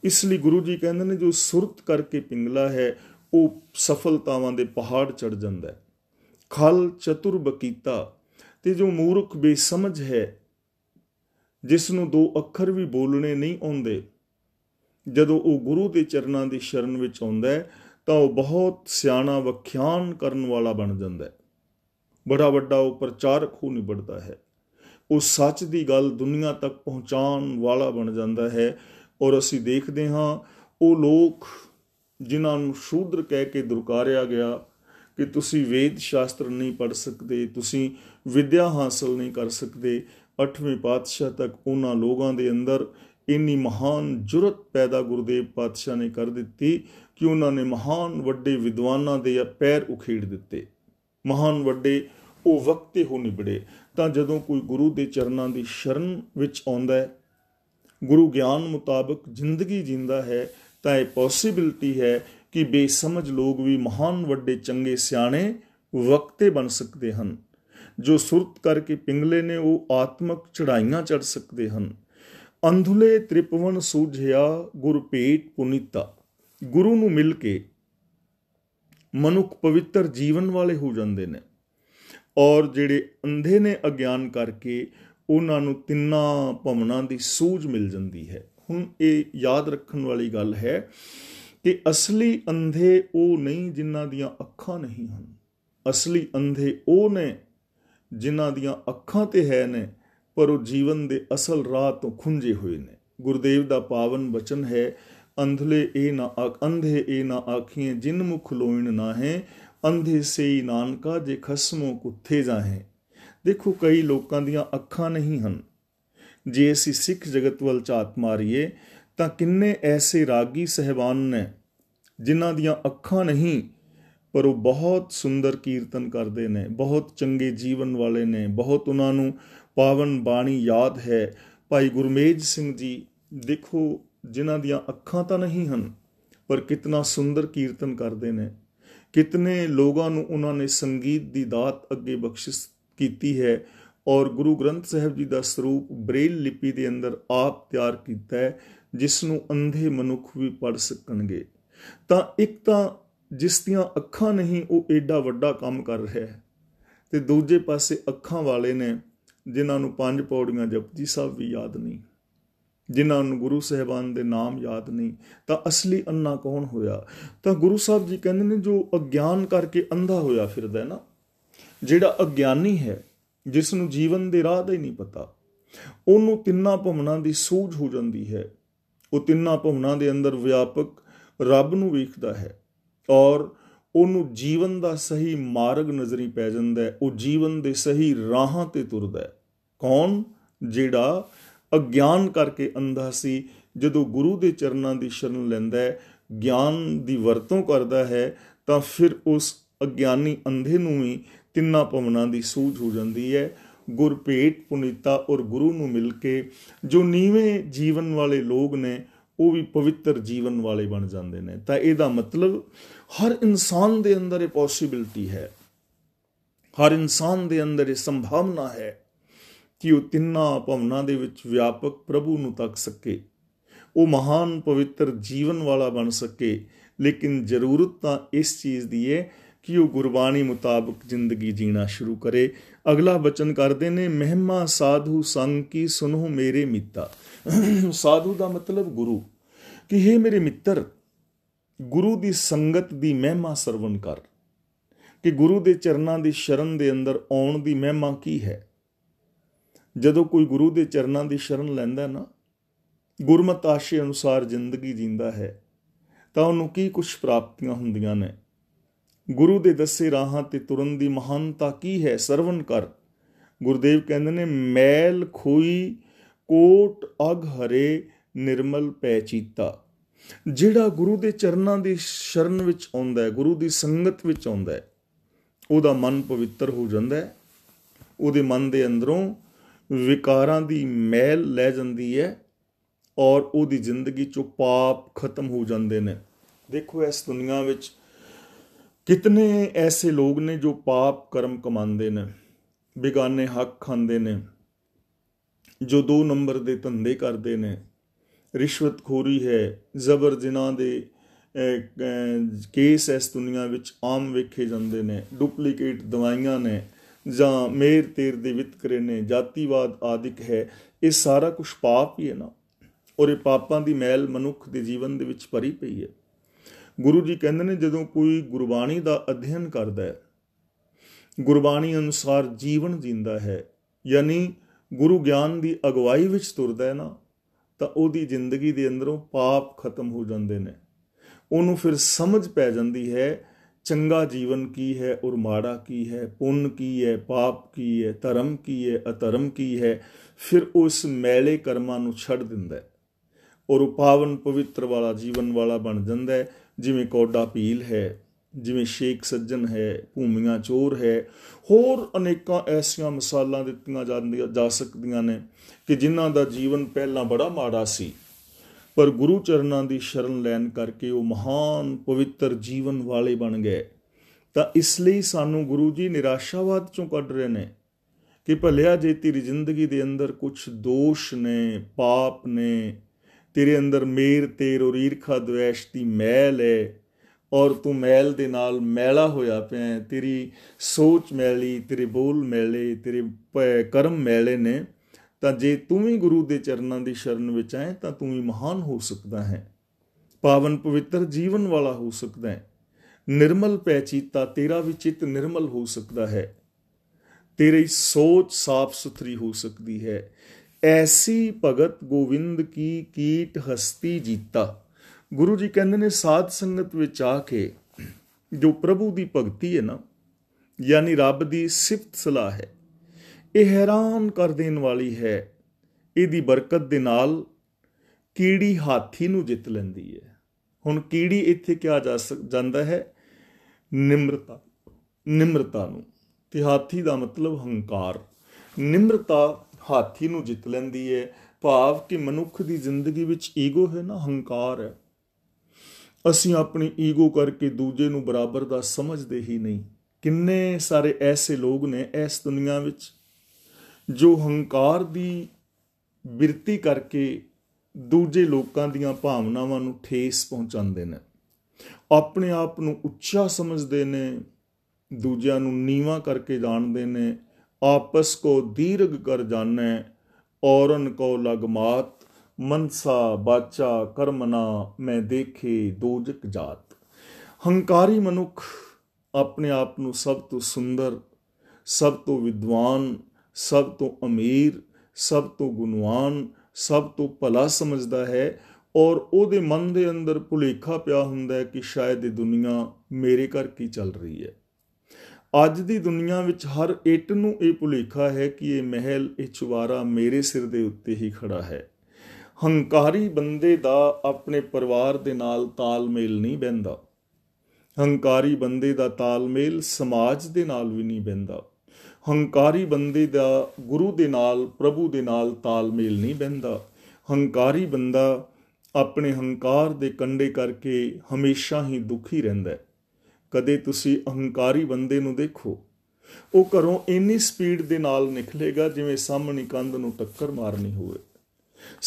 ਇਸ ਲਈ ਗੁਰੂ ਜੀ ਕਹਿੰਦੇ ਨੇ ਜੋ ਸੁਰਤ ਕਰਕੇ ਪਿੰਗਲਾ ਹੈ ਉਹ ਸਫਲਤਾਵਾਂ ਦੇ ਪਹਾੜ ਚੜ ਜਾਂਦਾ ਹੈ ਖਲ ਚਤੁਰ ਬਕੀਤਾ ਤੇ ਜੋ ਮੂਰਖ ਬੇਸਮਝ ਹੈ ਜਿਸ ਨੂੰ ਦੋ ਅੱਖਰ ਵੀ ਬੋਲਣੇ ਨਹੀਂ ਆਉਂਦੇ ਜਦੋਂ ਉਹ ਗੁਰੂ ਦੇ ਚਰਨਾਂ ਦੀ ਸ਼ਰਨ ਵਿੱਚ ਆਉਂਦਾ ਹੈ ਤਾਂ ਉਹ ਬਹੁਤ ਸਿਆਣਾ ਵਿਖਿਆਨ ਕਰਨ ਵਾਲਾ ਬਣ ਜਾਂਦਾ ਹੈ ਬੜਾ ਵੱਡਾ ਉਹ ਪ੍ਰਚਾਰਕ ਹੋ ਨਿਬੜਦਾ ਹੈ ਉਹ ਸੱਚ ਦੀ ਗੱਲ ਦੁਨੀਆ ਤੱਕ ਪਹੁੰਚਾਉਣ ਵਾਲਾ ਬਣ ਜਾਂਦਾ ਹੈ ਔਰ ਅਸੀਂ ਦੇਖਦੇ ਹਾਂ ਉਹ ਲੋਕ ਜਿਨ੍ਹਾਂ ਨੂੰ ਸ਼ੂਦਰ ਕਹਿ ਕੇ ਦੁਰਕਾਰਿਆ ਗਿਆ ਕਿ ਤੁਸੀਂ ਵੇਦ ਸ਼ਾਸਤਰ ਨਹੀਂ ਪੜ ਸਕਦੇ ਤੁਸੀਂ ਵਿਦਿਆ ਹਾਸਲ ਨਹੀਂ ਕਰ ਸਕਦੇ 8ਵੇਂ ਪਾਤਸ਼ਾਹ ਤੱਕ ਉਹਨਾਂ ਲੋਕਾਂ ਦੇ ਅੰਦਰ ਇੰਨੀ ਮਹਾਨ ਜੁਰਤ ਪੈਦਾ ਗੁਰਦੇਵ ਪਾਤਸ਼ਾਹ ਨੇ ਕਰ ਦਿੱਤੀ ਕਿ ਉਹਨਾਂ ਨੇ ਮਹਾਨ ਵੱਡੇ ਵਿਦਵਾਨਾਂ ਦੇ ਪੈਰ ਉਖੇੜ ਦਿੱਤੇ ਮਹਾਨ ਵੱਡੇ ਉਹ ਵਕਤੇ ਹੋ ਨਿਬੜੇ ਤਾਂ ਜਦੋਂ ਕੋਈ ਗੁਰੂ ਦੇ ਚਰਨਾਂ ਦੀ ਸ਼ਰਨ ਵਿੱਚ ਆਉਂਦਾ ਹੈ ਗੁਰੂ ਗਿਆਨ ਮੁਤਾਬਕ ਜ਼ਿੰਦਗੀ ਜਿੰਦਾ ਹੈ ਤਾਂ ਇਹ ਪੋਸਿਬਿਲਿਟੀ ਹੈ ਕਿ ਬੇਸਮਝ ਲੋਕ ਵੀ ਮਹਾਨ ਵੱਡੇ ਚੰਗੇ ਸਿਆਣੇ ਵਕਤੇ ਬਣ ਸਕਦੇ ਹਨ ਜੋ ਸੁਰਤ ਕਰਕੇ ਪਿੰਗਲੇ ਨੇ ਉਹ ਆਤਮਕ ਚੜਾਈਆਂ ਚੜ ਸਕਦੇ ਹਨ ਅੰਧੁਲੇ ਤ੍ਰਿਪਵਨ ਸੂਝਿਆ ਗੁਰਪੇਟ ਪੁਨੀਤਾ ਗੁਰੂ ਨੂੰ ਮਿਲ ਕੇ ਮਨੁੱਖ ਪਵਿੱਤਰ ਜੀਵਨ ਵਾਲੇ ਹੋ ਜਾਂਦੇ ਨੇ ਔਰ ਜਿਹੜੇ ਅੰਧੇ ਨੇ ਅਗਿਆਨ ਕਰਕੇ ਉਹਨਾਂ ਨੂੰ ਤਿੰਨਾ ਭਵਨਾਂ ਦੀ ਸੂਝ ਮਿਲ ਜਾਂਦੀ ਹੈ ਹੁਣ ਇਹ ਯਾਦ ਰੱਖਣ ਵਾਲੀ ਗੱਲ ਹੈ ਕਿ ਅਸਲੀ ਅੰਧੇ ਉਹ ਨਹੀਂ ਜਿਨ੍ਹਾਂ ਦੀਆਂ ਅੱਖਾਂ ਨਹੀਂ ਹਨ ਅਸਲੀ ਅੰਧੇ ਉਹ ਨੇ ਜਿਨ੍ਹਾਂ ਦੀਆਂ ਅੱਖਾਂ ਤੇ ਹੈ ਨੇ ਪਰ ਉਹ ਜੀਵਨ ਦੇ ਅਸਲ ਰਾਹ ਤੋਂ ਖੁੰਝੇ ਹੋਏ ਨੇ ਗੁਰਦੇਵ ਦਾ ਪਾਵਨ ਬਚਨ ਹੈ ਅੰਧਲੇ ਇਹ ਨਾ ਅੰਧੇ ਇਹ ਨਾ ਆਖੀਏ ਜਿਨ ਮੁਖ ਲੋਇਣ ਨਾ ਹੈ ਅੰਧੇ ਸਈ ਨਾਨਕਾ ਜੇ ਖਸਮੋ ਕੁੱਥੇ ਜਾਹੇ ਦੇਖੋ ਕਈ ਲੋਕਾਂ ਦੀਆਂ ਅੱਖਾਂ ਨਹੀਂ ਹਨ ਜੇ ਅਸੀਂ ਸਿੱਖ ਜਗਤ ਵੱਲ ਝਾਤ ਮਾਰੀਏ ਤਾਂ ਕਿੰਨੇ ਐਸੇ ਰਾਗੀ ਸਹਿਬਾਨ ਨੇ ਜਿਨ੍ਹਾਂ ਦੀਆਂ ਅੱਖਾਂ ਨਹੀਂ ਪਰ ਉਹ ਬਹੁਤ ਸੁੰਦਰ ਕੀਰਤਨ ਕਰਦੇ ਨੇ ਬਹੁਤ ਚੰਗੇ ਜੀਵਨ ਵਾਲੇ ਨੇ ਬਹੁਤ ਉਹਨਾਂ ਨੂੰ ਪਾਵਨ ਬਾਣੀ ਯਾਦ ਹੈ ਭਾਈ ਗੁਰਮੇਜ ਸਿੰਘ ਜੀ ਦੇਖੋ ਜਿਨ੍ਹਾਂ ਦੀਆਂ ਅੱਖਾਂ ਤਾਂ ਨਹੀਂ ਹਨ ਪਰ ਕਿਤਨਾ ਸੁੰਦਰ ਕੀਰਤਨ ਕਰਦੇ ਨੇ ਕਿਤਨੇ ਲੋਕਾਂ ਨੂੰ ਉਹਨਾਂ ਨੇ ਸੰਗੀਤ ਦੀ ਦਾਤ ਅੱਗੇ ਬਖਸ਼ਿਸ਼ ਕੀਤੀ ਹੈ ਔਰ ਗੁਰੂ ਗ੍ਰੰਥ ਸਾਹਿਬ ਜੀ ਦਾ ਸਰੂਪ ਬ੍ਰੇਲ ਲਿਪੀ ਦੇ ਅੰਦਰ ਆਪ ਤਿਆਰ ਕੀਤਾ ਹੈ ਜਿਸ ਨੂੰ ਅੰਧੇ ਮਨੁੱਖ ਵੀ ਪੜ ਸਕਣਗੇ ਤਾਂ ਇੱਕ ਤਾਂ ਜਿਸ ਦੀਆਂ ਅੱਖਾਂ ਨਹੀਂ ਉਹ ਐਡਾ ਵੱਡਾ ਕੰਮ ਕਰ ਰਿਹਾ ਹੈ ਤੇ ਦੂਜੇ ਪਾਸੇ ਅੱਖਾਂ ਵਾਲੇ ਨੇ ਜਿਨ੍ਹਾਂ ਨੂੰ ਪੰਜ ਪੌੜੀਆਂ ਜਪਜੀ ਸਾਹਿਬ ਵੀ ਯਾਦ ਨਹੀਂ ਜਿਨ੍ਹਾਂ ਨੂੰ ਗੁਰੂ ਸਹਿਬਾਨ ਦੇ ਨਾਮ ਯਾਦ ਨਹੀਂ ਤਾਂ ਅਸਲੀ ਅੰਨਾ ਕੌਣ ਹੋਇਆ ਤਾਂ ਗੁਰੂ ਸਾਹਿਬ ਜੀ ਕਹਿੰਦੇ ਨੇ ਜੋ ਅਗਿਆਨ ਕਰਕੇ ਅੰਧਾ ਹੋਇਆ ਫਿਰਦਾ ਹੈ ਨਾ ਜਿਹੜਾ ਅਗਿਆਨੀ ਹੈ ਜਿਸ ਨੂੰ ਜੀਵਨ ਦੇ ਰਾਹ ਦਾ ਹੀ ਨਹੀਂ ਪਤਾ ਉਹਨੂੰ ਤਿੰਨਾਂ ਭਵਨਾਂ ਦੀ ਸੂਝ ਹੋ ਜਾਂਦੀ ਹੈ ਉਹ ਤਿੰਨਾਂ ਭਵਨਾਂ ਦੇ ਅੰਦਰ ਵਿਆਪਕ ਰੱਬ ਨੂੰ ਵੇਖਦਾ ਹੈ ਔਰ ਉਹਨੂੰ ਜੀਵਨ ਦਾ ਸਹੀ ਮਾਰਗ ਨਜ਼ਰੀ ਪੈ ਜਾਂਦਾ ਹੈ ਉਹ ਜੀਵਨ ਦੇ ਸਹੀ ਰਾਹਾਂ ਤੇ ਤੁਰਦਾ ਹੈ ਕੌਣ ਜਿਹੜਾ ਅਗਿਆਨ ਕਰਕੇ ਅੰਧਾ ਸੀ ਜਦੋਂ ਗੁਰੂ ਦੇ ਚਰਨਾਂ ਦੀ ਸ਼ਰਨ ਲੈਂਦਾ ਹੈ ਗਿਆਨ ਦੀ ਵਰਤੋਂ ਕਰਦਾ ਹੈ ਤਾਂ ਫਿਰ ਉਸ ਅਗਿਆਨੀ ਅੰਧੇ ਨੂੰ ਵੀ ਤਿੰਨਾਂ ਪਵਨਾਂ ਦੀ ਸੂਝ ਹੋ ਜਾਂਦੀ ਹੈ ਗੁਰਪੇਟ ਪੁਨੀਤਾ ਔਰ ਗੁਰੂ ਨੂੰ ਮਿਲ ਕੇ ਜੋ ਨੀਵੇਂ ਜੀਵਨ ਵਾਲੇ ਲੋਕ ਨੇ ਉਹ ਵੀ ਪਵਿੱਤਰ ਜੀਵਨ ਵਾਲੇ ਬਣ ਜਾਂਦੇ ਨੇ ਤਾਂ ਇਹਦਾ ਮਤਲਬ ਹਰ ਇਨਸਾਨ ਦੇ ਅੰਦਰ ਇਹ ਪੋਸਿਬਿਲਟੀ ਹੈ ਹਰ ਇਨਸਾਨ ਦੇ ਅੰਦਰ ਇਹ ਸੰਭਾਵਨਾ ਹੈ ਕਿ ਉਹ ਤਿੰਨਾਂ ਭਵਨਾਂ ਦੇ ਵਿੱਚ ਵਿਆਪਕ ਪ੍ਰਭੂ ਨੂੰ ਤੱਕ ਸਕੇ ਉਹ ਮਹਾਨ ਪਵਿੱਤਰ ਜੀਵਨ ਵਾਲਾ ਬਣ ਸਕੇ ਲੇਕਿਨ ਜ਼ਰੂਰਤ ਤਾਂ ਇਸ ਚੀਜ਼ ਦੀ ਹੈ ਕਿ ਉਹ ਗੁਰਬਾਣੀ ਮੁਤਾਬਕ ਜ਼ਿੰਦਗੀ ਜੀਣਾ ਸ਼ੁਰੂ ਕਰੇ ਅਗਲਾ ਬਚਨ ਕਰਦੇ ਨੇ ਮਹਿਮਾ ਸਾਧੂ ਸੰਗ ਕੀ ਸੁਨੋ ਮੇਰੇ ਮਿੱਤਾ ਸਾਧੂ ਦਾ ਮਤਲਬ ਗੁਰੂ ਕਿ हे ਮੇਰੇ ਮਿੱਤਰ ਗੁਰੂ ਦੀ ਸੰਗਤ ਦੀ ਮਹਿਮਾ ਸਰਵਣ ਕਰ ਕਿ ਗੁਰੂ ਦੇ ਚਰਨਾਂ ਦੀ ਸ਼ਰਨ ਦੇ ਅੰਦਰ ਆਉਣ ਦੀ ਮਹਿਮਾ ਕੀ ਹੈ ਜਦੋਂ ਕੋਈ ਗੁਰੂ ਦੇ ਚਰਨਾਂ ਦੀ ਸ਼ਰਨ ਲੈਂਦਾ ਨਾ ਗੁਰਮਤਿ ਆਸ਼ੇ ਅਨੁਸਾਰ ਜ਼ਿੰਦਗੀ ਜੀਂਦਾ ਹੈ ਤਾਂ ਉਹਨੂੰ ਕੀ ਕੁਝ ਪ੍ਰਾਪਤੀਆਂ ਹੁੰਦੀਆਂ ਨੇ ਗੁਰੂ ਦੇ ਦੱਸੇ ਰਾਹਾਂ ਤੇ ਤੁਰਨ ਦੀ ਮਹਾਨਤਾ ਕੀ ਹੈ ਸਰਵਨ ਕਰ ਗੁਰਦੇਵ ਕਹਿੰਦੇ ਨੇ ਮੈਲ ਖੋਈ ਕੋਟ ਅਗ ਹਰੇ ਨਿਰਮਲ ਪੈ ਚੀਤਾ ਜਿਹੜਾ ਗੁਰੂ ਦੇ ਚਰਨਾਂ ਦੀ ਸ਼ਰਨ ਵਿੱਚ ਆਉਂਦਾ ਹੈ ਗੁਰੂ ਦੀ ਸੰਗਤ ਵਿੱਚ ਆਉਂਦਾ ਹੈ ਉਹਦਾ ਮਨ ਪਵਿੱਤਰ ਹੋ ਜਾਂਦਾ ਹੈ ਉਹਦੇ ਮਨ ਦੇ ਅੰਦਰੋਂ ਵਿਕਾਰਾਂ ਦੀ ਮੈਲ ਲੈ ਜਾਂਦੀ ਹੈ ਔਰ ਉਹਦੀ ਜ਼ਿੰਦਗੀ ਚੋਂ ਪਾਪ ਖਤਮ ਹੋ ਜਾਂਦੇ ਨੇ ਦੇਖੋ ਇਸ ਦੁਨੀਆ ਵਿੱਚ ਕਿਤਨੇ ਐਸੇ ਲੋਕ ਨੇ ਜੋ ਪਾਪ ਕਰਮ ਕਮਾਉਂਦੇ ਨੇ ਬੇਗਾਨੇ ਹੱਕ ਖਾਂਦੇ ਨੇ ਜੋ ਦੋ ਨੰਬਰ ਦੇ ਧੰਦੇ ਕਰਦੇ ਨੇ ਰਿਸ਼ਵਤਖੋਰੀ ਹੈ ਜ਼ਬਰ ਜਿਨਾ ਦੇ ਕੇਸ ਇਸ ਦੁਨੀਆ ਵਿੱਚ ਆਮ ਵੇਖੇ ਜਾਂਦੇ ਨੇ ਡੁਪਲੀਕੇਟ ਦਵਾਈਆਂ ਨੇ ਜਾਂ ਮੇਰ ਤੇਰ ਦੇ ਵਿਤਕਰੇ ਨੇ ਜਾਤੀਵਾਦ ਆਦਿਕ ਹੈ ਇਹ ਸਾਰਾ ਕੁਝ ਪਾਪ ਹੀ ਹੈ ਨਾ ਔਰ ਇਹ ਪਾਪਾਂ ਦੀ ਮੈਲ ਮਨੁੱਖ ਦੇ ਜੀਵਨ ਦੇ ਵਿੱਚ ਭਰੀ ਪਈ ਹੈ ਗੁਰੂ ਜੀ ਕਹਿੰਦੇ ਨੇ ਜਦੋਂ ਕੋਈ ਗੁਰਬਾਣੀ ਦਾ ਅਧਿਐਨ ਕਰਦਾ ਹੈ ਗੁਰਬਾਣੀ ਅਨੁਸਾਰ ਜੀਵਨ ਜਿੰਦਾ ਹੈ ਯਾਨੀ ਗੁਰੂ ਗਿਆਨ ਦੀ ਅਗਵਾਈ ਵਿੱਚ ਤੁਰਦਾ ਹੈ ਨਾ ਤਾਂ ਉਹਦੀ ਜ਼ਿੰਦਗੀ ਦੇ ਅੰਦਰੋਂ ਪਾਪ ਖਤਮ ਹੋ ਜਾਂਦੇ ਨੇ ਉਹਨੂੰ ਫਿਰ ਸਮਝ ਪੈ ਜਾਂਦੀ ਹੈ ਚੰਗਾ ਜੀਵਨ ਕੀ ਹੈ ਔਰ ਮਾੜਾ ਕੀ ਹੈ ਪੁੰਨ ਕੀ ਹੈ ਪਾਪ ਕੀ ਹੈ ਧਰਮ ਕੀ ਹੈ ਅਧਰਮ ਕੀ ਹੈ ਫਿਰ ਉਸ ਮੈਲੇ ਕਰਮਾਂ ਨੂੰ ਛੱਡ ਦਿੰਦਾ ਹੈ ਔਰ ਉਪਾਵਨ ਪਾਵਨ ਪਵਿੱਤਰ ਵਾਲਾ ਜੀਵਨ ਵਾਲਾ ਬਣ ਜਾਂਦਾ ਹੈ ਜਿਵੇਂ ਕੋਡਾ ਪੀਲ ਹੈ ਜਿਵੇਂ ਸ਼ੇਖ ਸੱਜਣ ਹੈ ਭੂਮੀਆਂ ਚੋਰ ਹੈ ਹੋਰ ਅਨੇਕਾਂ ਐਸੀਆਂ ਮਿਸਾਲਾਂ ਦਿੱਤੀਆਂ ਜਾਂਦੀਆਂ ਜਾ ਸਕਦੀਆਂ ਨੇ ਕਿ ਜਿਨ੍ਹਾਂ ਦਾ ਜੀਵਨ ਪਹਿਲਾਂ ਬੜਾ ਮਾੜਾ ਸੀ ਪਰ ਗੁਰੂ ਚਰਨਾਂ ਦੀ ਸ਼ਰਨ ਲੈਣ ਕਰਕੇ ਉਹ ਮਹਾਨ ਪਵਿੱਤਰ ਜੀਵਨ ਵਾਲੇ ਬਣ ਗਏ ਤਾਂ ਇਸ ਲਈ ਸਾਨੂੰ ਗੁਰੂ ਜੀ ਨਿਰਾਸ਼ਾਵਾਦ ਚੋਂ ਕੱਢ ਰਹੇ ਨੇ ਕਿ ਭਲਿਆ ਜੇ ਤੇਰੀ ਜ਼ਿੰਦਗੀ ਦੇ ਅੰਦਰ ਕੁਝ ਦੋਸ਼ ਨੇ ਪਾਪ ਨੇ ਤੇਰੇ ਅੰਦਰ ਮੇਰ ਤੇਰ ਔਰ ਈਰਖਾ ਦੁਐਸ਼ ਦੀ ਮੈਲ ਹੈ ਔਰ ਤੂੰ ਮੈਲ ਦੇ ਨਾਲ ਮੈਲਾ ਹੋਇਆ ਪਿਆ ਤੇਰੀ ਸੋਚ ਮੈਲੀ ਤੇਰੇ ਬੋਲ ਮੈਲੇ ਤੇਰੇ ਕਰਮ ਮੈਲੇ ਨੇ ਤਾਂ ਜੇ ਤੂੰ ਵੀ ਗੁਰੂ ਦੇ ਚਰਨਾਂ ਦੀ ਸ਼ਰਨ ਵਿੱਚ ਆਏ ਤਾਂ ਤੂੰ ਵੀ ਮਹਾਨ ਹੋ ਸਕਦਾ ਹੈ ਪਾਵਨ ਪਵਿੱਤਰ ਜੀਵਨ ਵਾਲਾ ਹੋ ਸਕਦਾ ਹੈ ਨਿਰਮਲ ਪੈਚੀਤਾ ਤੇਰਾ ਵੀ ਚਿੱਤ ਨਿਰਮਲ ਹੋ ਸਕਦਾ ਹੈ ਤੇਰੀ ਸੋਚ ਸਾਫ਼ ਸੁਥਰੀ ਹੋ ਸਕਦੀ ਹੈ ਐਸੀ ਭਗਤ ਗੋਵਿੰਦ ਕੀ ਕੀਟ ਹਸਤੀ ਜੀਤਾ ਗੁਰੂ ਜੀ ਕਹਿੰਦੇ ਨੇ ਸਾਧ ਸੰਗਤ ਵਿੱਚ ਆ ਕੇ ਜੋ ਪ੍ਰਭੂ ਦੀ ਭਗਤੀ ਹੈ ਨਾ ਯਾਨੀ ਰੱਬ ਦੀ ਸਿਫਤ ਸਲਾਹ ਹੈ ਇਹ ਹੈਰਾਨ ਕਰ ਦੇਣ ਵਾਲੀ ਹੈ ਇਹਦੀ ਬਰਕਤ ਦੇ ਨਾਲ ਕੀੜੀ ਹਾਥੀ ਨੂੰ ਜਿੱਤ ਲੈਂਦੀ ਹੈ ਹੁਣ ਕੀੜੀ ਇੱਥੇ ਕਿਹਾ ਜਾ ਜਾਂਦਾ ਹੈ ਨਿਮਰਤਾ ਨਿਮਰਤਾ ਨੂੰ ਤੇ ਹਾਥੀ ਦਾ ਮਤਲਬ ਹੰਕਾਰ ਨਿਮਰਤਾ ਹਾਥੀ ਨੂੰ ਜਿੱਤ ਲੈਂਦੀ ਹੈ ਭਾਵ ਕਿ ਮਨੁੱਖ ਦੀ ਜ਼ਿੰਦਗੀ ਵਿੱਚ ਈਗੋ ਹੈ ਨਾ ਹੰਕਾਰ ਹੈ ਅਸੀਂ ਆਪਣੀ ਈਗੋ ਕਰਕੇ ਦੂਜੇ ਨੂੰ ਬਰਾਬਰ ਦਾ ਸਮਝਦੇ ਹੀ ਨਹੀਂ ਕਿੰਨੇ ਸਾਰੇ ਐਸੇ ਲੋਕ ਨੇ ਇਸ ਦੁਨੀਆ ਵਿੱਚ ਜੋ ਹੰਕਾਰ ਦੀ ਬਿਰਤੀ ਕਰਕੇ ਦੂਜੇ ਲੋਕਾਂ ਦੀਆਂ ਭਾਵਨਾਵਾਂ ਨੂੰ ਠੇਸ ਪਹੁੰਚਾਉਂਦੇ ਨੇ ਆਪਣੇ ਆਪ ਨੂੰ ਉੱਚਾ ਸਮਝਦੇ ਨੇ ਦੂਜਿਆਂ ਨੂੰ ਨੀਵਾ ਕਰਕੇ ਜਾਣਦੇ ਨੇ ਆਪਸ ਕੋ ਦੀਰਗ ਕਰ ਜਾਣੈ ਔਰਨ ਕੋ ਲਗਮਾਤ ਮਨਸਾ ਬਾਚਾ ਕਰਮਨਾ ਮੈਂ ਦੇਖੇ ਦੂਜਕ ਜਾਤ ਹੰਕਾਰੀ ਮਨੁੱਖ ਆਪਣੇ ਆਪ ਨੂੰ ਸਭ ਤੋਂ ਸੁੰਦਰ ਸਭ ਤੋਂ ਵਿਦਵਾਨ ਸਭ ਤੋਂ ਅਮੀਰ ਸਭ ਤੋਂ ਗੁਣਵਾਨ ਸਭ ਤੋਂ ਭਲਾ ਸਮਝਦਾ ਹੈ ਔਰ ਉਹਦੇ ਮਨ ਦੇ ਅੰਦਰ ਭੁਲੇਖਾ ਪਿਆ ਹੁੰਦਾ ਹੈ ਕਿ ਸ਼ਾਇਦ ਇਹ ਦੁਨੀਆ ਮੇਰੇ ਕਰਕੇ ਚੱਲ ਰਹੀ ਹੈ ਅੱਜ ਦੀ ਦੁਨੀਆ ਵਿੱਚ ਹਰ ਇੱਟ ਨੂੰ ਇਹ ਭੁਲੇਖਾ ਹੈ ਕਿ ਇਹ ਮਹਿਲ ਇਹ ਚਵਾਰਾ ਮੇਰੇ ਸਿਰ ਦੇ ਉੱਤੇ ਹੀ ਖੜਾ ਹੈ ਹੰਕਾਰੀ ਬੰਦੇ ਦਾ ਆਪਣੇ ਪਰਿਵਾਰ ਦੇ ਨਾਲ ਤਾਲਮੇਲ ਨਹੀਂ ਬੈਂਦਾ ਹੰਕਾਰੀ ਬੰਦੇ ਦਾ ਤਾਲਮੇਲ ਸਮਾਜ ਦੇ ਨਾਲ ਵੀ ਨਹੀਂ ਬੈਂਦਾ ਹੰਕਾਰੀ ਬੰਦੇ ਦਾ ਗੁਰੂ ਦੇ ਨਾਲ ਪ੍ਰਭੂ ਦੇ ਨਾਲ ਤਾਲਮੇਲ ਨਹੀਂ ਬੈਂਦਾ ਹੰਕਾਰੀ ਬੰਦਾ ਆਪਣੇ ਹੰਕਾਰ ਦੇ ਕੰਡੇ ਕਰਕੇ ਹਮੇਸ਼ਾ ਹੀ ਦੁਖੀ ਰਹਿੰਦਾ ਹੈ ਕਦੇ ਤੁਸੀਂ ਅਹੰਕਾਰੀ ਬੰਦੇ ਨੂੰ ਦੇਖੋ ਉਹ ਘਰੋਂ ਇੰਨੀ ਸਪੀਡ ਦੇ ਨਾਲ ਨਿਕਲੇਗਾ ਜਿਵੇਂ ਸਾਹਮਣੀ ਕੰਧ ਨੂੰ ਟੱਕਰ ਮਾਰਨੀ ਹੋਵੇ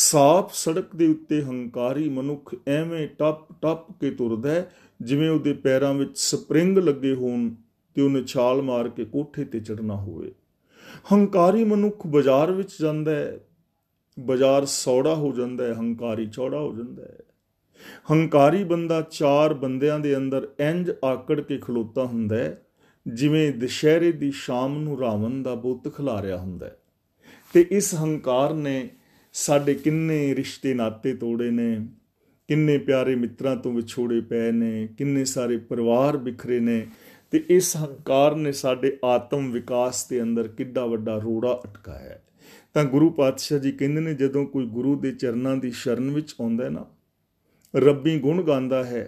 ਸਾਫ਼ ਸੜਕ ਦੇ ਉੱਤੇ ਹੰਕਾਰੀ ਮਨੁੱਖ ਐਵੇਂ ਟੱਪ ਟੱਪ ਕੇ ਤੁਰਦਾ ਹੈ ਜਿਵੇਂ ਉਹਦੇ ਪੈਰਾਂ ਵਿੱਚ ਸਪ੍ਰਿੰਗ ਲੱਗੇ ਹੋਣ ਤੇ ਉਹਨੇ ਛਾਲ ਮਾਰ ਕੇ ਕੋਠੇ ਤੇ ਚੜਨਾ ਹੋਵੇ ਹੰਕਾਰੀ ਮਨੁੱਖ ਬਾਜ਼ਾਰ ਵਿੱਚ ਜਾਂਦਾ ਹੈ ਬਾਜ਼ਾਰ ਸੌੜਾ ਹੋ ਜਾਂਦਾ ਹੈ ਹੰਕਾਰੀ ਚੌੜਾ ਹੋ ਜਾਂਦਾ ਹੈ ਹੰਕਾਰੀ ਬੰਦਾ ਚਾਰ ਬੰਦਿਆਂ ਦੇ ਅੰਦਰ ਇੰਜ ਆਕੜ ਕੇ ਖਲੋਤਾ ਹੁੰਦਾ ਹੈ ਜਿਵੇਂ ਦੁਸ਼ਹਿਰੇ ਦੀ ਸ਼ਾਮ ਨੂੰ ਰਾਵਣ ਦਾ ਬੁੱਤ ਖਿਲਾਰਿਆ ਹੁੰਦਾ ਹੈ ਤੇ ਇਸ ਹੰਕਾਰ ਨੇ ਸਾਡੇ ਕਿੰਨੇ ਰਿਸ਼ਤੇ ਨਾਤੇ ਤੋੜੇ ਨੇ ਕਿੰਨੇ ਪਿਆਰੇ ਮਿੱਤਰਾਂ ਤੋਂ ਵਿਛੋੜੇ ਪਏ ਨੇ ਕਿੰਨੇ ਸਾਰੇ ਪਰਿਵਾਰ ਬਿਖਰੇ ਨੇ ਤੇ ਇਸ ਹੰਕਾਰ ਨੇ ਸਾਡੇ ਆਤਮ ਵਿਕਾਸ ਦੇ ਅੰਦਰ ਕਿੱਡਾ ਵੱਡਾ ਰੋੜਾ ਅਟਕਾਇਆ ਤਾਂ ਗੁਰੂ ਪਾਤਸ਼ਾਹ ਜੀ ਕਹਿੰਦੇ ਨੇ ਜਦੋਂ ਕੋਈ ਗੁਰੂ ਦੇ ਚਰਨਾਂ ਦੀ ਸ਼ਰਨ ਵਿੱਚ ਆਉਂਦਾ ਹੈ ਨਾ ਰੱਬੀ ਗੁਣ ਗਾਉਂਦਾ ਹੈ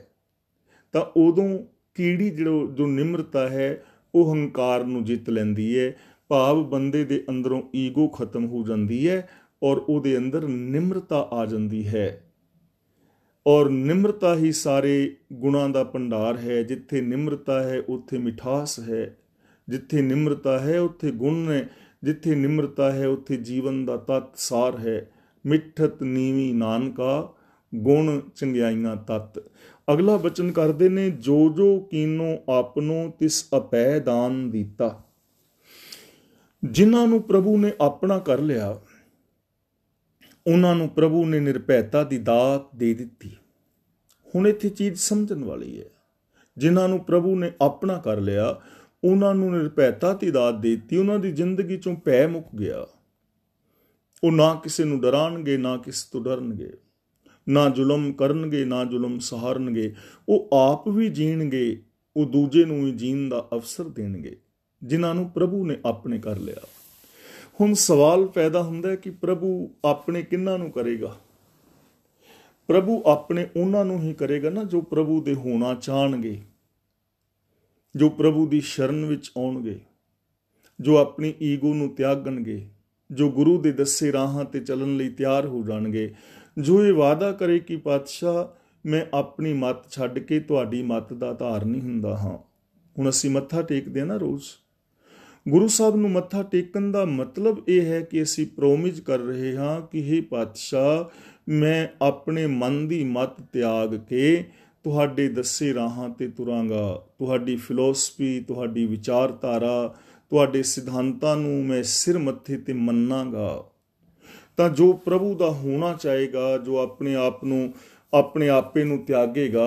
ਤਾਂ ਉਦੋਂ ਕੀੜੀ ਜਿਹੜਾ ਜੋ ਨਿਮਰਤਾ ਹੈ ਉਹ ਹੰਕਾਰ ਨੂੰ ਜਿੱਤ ਲੈਂਦੀ ਹੈ ਭਾਵ ਬੰਦੇ ਦੇ ਅੰਦਰੋਂ ਈਗੋ ਖਤਮ ਹੋ ਜਾਂਦੀ ਹੈ ਔਰ ਉਹਦੇ ਅੰਦਰ ਨਿਮਰਤਾ ਆ ਜਾਂਦੀ ਹੈ ਔਰ ਨਿਮਰਤਾ ਹੀ ਸਾਰੇ ਗੁਣਾਂ ਦਾ ਭੰਡਾਰ ਹੈ ਜਿੱਥੇ ਨਿਮਰਤਾ ਹੈ ਉੱਥੇ ਮਿਠਾਸ ਹੈ ਜਿੱਥੇ ਨਿਮਰਤਾ ਹੈ ਉੱਥੇ ਗੁਣ ਨੇ ਜਿੱਥੇ ਨਿਮਰਤਾ ਹੈ ਉੱਥੇ ਜੀਵਨ ਦਾ ਤਤ ਸਾਰ ਹੈ ਮਿੱਠਤ ਨੀਵੀ ਨਾਨਕਾ ਗੁਣ ਚੰਗਿਆਈਆਂ ਤਤ ਅਗਲਾ ਬਚਨ ਕਰਦੇ ਨੇ ਜੋ ਜੋ ਕੀਨੋ ਆਪਨੋ ਤਿਸ ਅਪੈ ਦਾਨ ਦਿੱਤਾ ਜਿਨ੍ਹਾਂ ਨੂੰ ਪ੍ਰਭੂ ਨੇ ਆਪਣਾ ਕਰ ਲਿਆ ਉਹਨਾਂ ਨੂੰ ਪ੍ਰਭੂ ਨੇ ਨਿਰਭੈਤਾ ਦੀ ਦਾਤ ਦੇ ਦਿੱਤੀ ਹੁਣ ਇੱਥੇ ਚੀਜ਼ ਸਮਝਣ ਵਾਲੀ ਹੈ ਜਿਨ੍ਹਾਂ ਨੂੰ ਪ੍ਰਭੂ ਨੇ ਆਪਣਾ ਕਰ ਲਿਆ ਉਹਨਾਂ ਨੂੰ ਨਿਰਭੈਤਾ ਦੀ ਦਾਤ ਦਿੱਤੀ ਉਹਨਾਂ ਦੀ ਜ਼ਿੰਦਗੀ ਚੋਂ ਭੈ ਮੁੱਕ ਗਿਆ ਉਹ ਨਾ ਕਿਸੇ ਨੂੰ ਡਰਾਣਗੇ ਨਾ ਕਿਸੇ ਤੋਂ ਡਰਨਗੇ ਨਾ ਜ਼ੁਲਮ ਕਰਨਗੇ ਨਾ ਜ਼ੁਲਮ ਸਹਾਰਨਗੇ ਉਹ ਆਪ ਵੀ ਜੀਣਗੇ ਉਹ ਦੂਜੇ ਨੂੰ ਵੀ ਜੀਣ ਦਾ ਅਵਸਰ ਦੇਣਗੇ ਜਿਨ੍ਹਾਂ ਨੂੰ ਪ੍ਰਭੂ ਨੇ ਆਪਣੇ ਕਰ ਲਿਆ ਹੁਣ ਸਵਾਲ ਪੈਦਾ ਹੁੰਦਾ ਹੈ ਕਿ ਪ੍ਰਭੂ ਆਪਣੇ ਕਿੰਨਾਂ ਨੂੰ ਕਰੇਗਾ ਪ੍ਰਭੂ ਆਪਣੇ ਉਹਨਾਂ ਨੂੰ ਹੀ ਕਰੇਗਾ ਨਾ ਜੋ ਪ੍ਰਭੂ ਦੇ ਹੋਣਾ ਚਾਹਣਗੇ ਜੋ ਪ੍ਰਭੂ ਦੀ ਸ਼ਰਨ ਵਿੱਚ ਆਉਣਗੇ ਜੋ ਆਪਣੀ ਈਗੋ ਨੂੰ ਤਿਆਗਣਗੇ ਜੋ ਗੁਰੂ ਦੇ ਦੱਸੇ ਰਾਹਾਂ ਤੇ ਚੱਲਣ ਲਈ ਤਿਆਰ ਹੋ ਜਾਣਗੇ ਜੋ ਇਹ ਵਾਦਾ ਕਰੇ ਕਿ ਪਾਤਸ਼ਾਹ ਮੈਂ ਆਪਣੀ ਮਤ ਛੱਡ ਕੇ ਤੁਹਾਡੀ ਮਤ ਦਾ ਧਾਰ ਨਹੀਂ ਹੁੰਦਾ ਹਾਂ ਹੁਣ ਅਸੀਂ ਮੱਥਾ ਟੇਕਦੇ ਆ ਨਾ ਰੋਜ਼ ਗੁਰੂ ਸਾਹਿਬ ਨੂੰ ਮੱਥਾ ਟੇਕਣ ਦਾ ਮਤਲਬ ਇਹ ਹੈ ਕਿ ਅਸੀਂ ਪ੍ਰੋਮਿਸ ਕਰ ਰਹੇ ਹਾਂ ਕਿ ਇਹ ਪਾਤਸ਼ਾਹ ਮੈਂ ਆਪਣੇ ਮਨ ਦੀ ਮਤ ਤਿਆਗ ਕੇ ਤੁਹਾਡੇ ਦੱਸੇ ਰਾਹਾਂ ਤੇ ਤੁਰਾਂਗਾ ਤੁਹਾਡੀ ਫਿਲਾਸਫੀ ਤੁਹਾਡੀ ਵਿਚਾਰਧਾਰਾ ਤੁਹਾਡੇ ਸਿਧਾਂਤਾਂ ਨੂੰ ਮੈਂ ਸਿਰ ਮੱਥੇ ਤੇ ਮੰਨਾਂਗਾ ਤਾਂ ਜੋ ਪ੍ਰਭੂ ਦਾ ਹੋਣਾ ਚਾਹੇਗਾ ਜੋ ਆਪਣੇ ਆਪ ਨੂੰ ਆਪਣੇ ਆਪੇ ਨੂੰ ਤਿਆਗੇਗਾ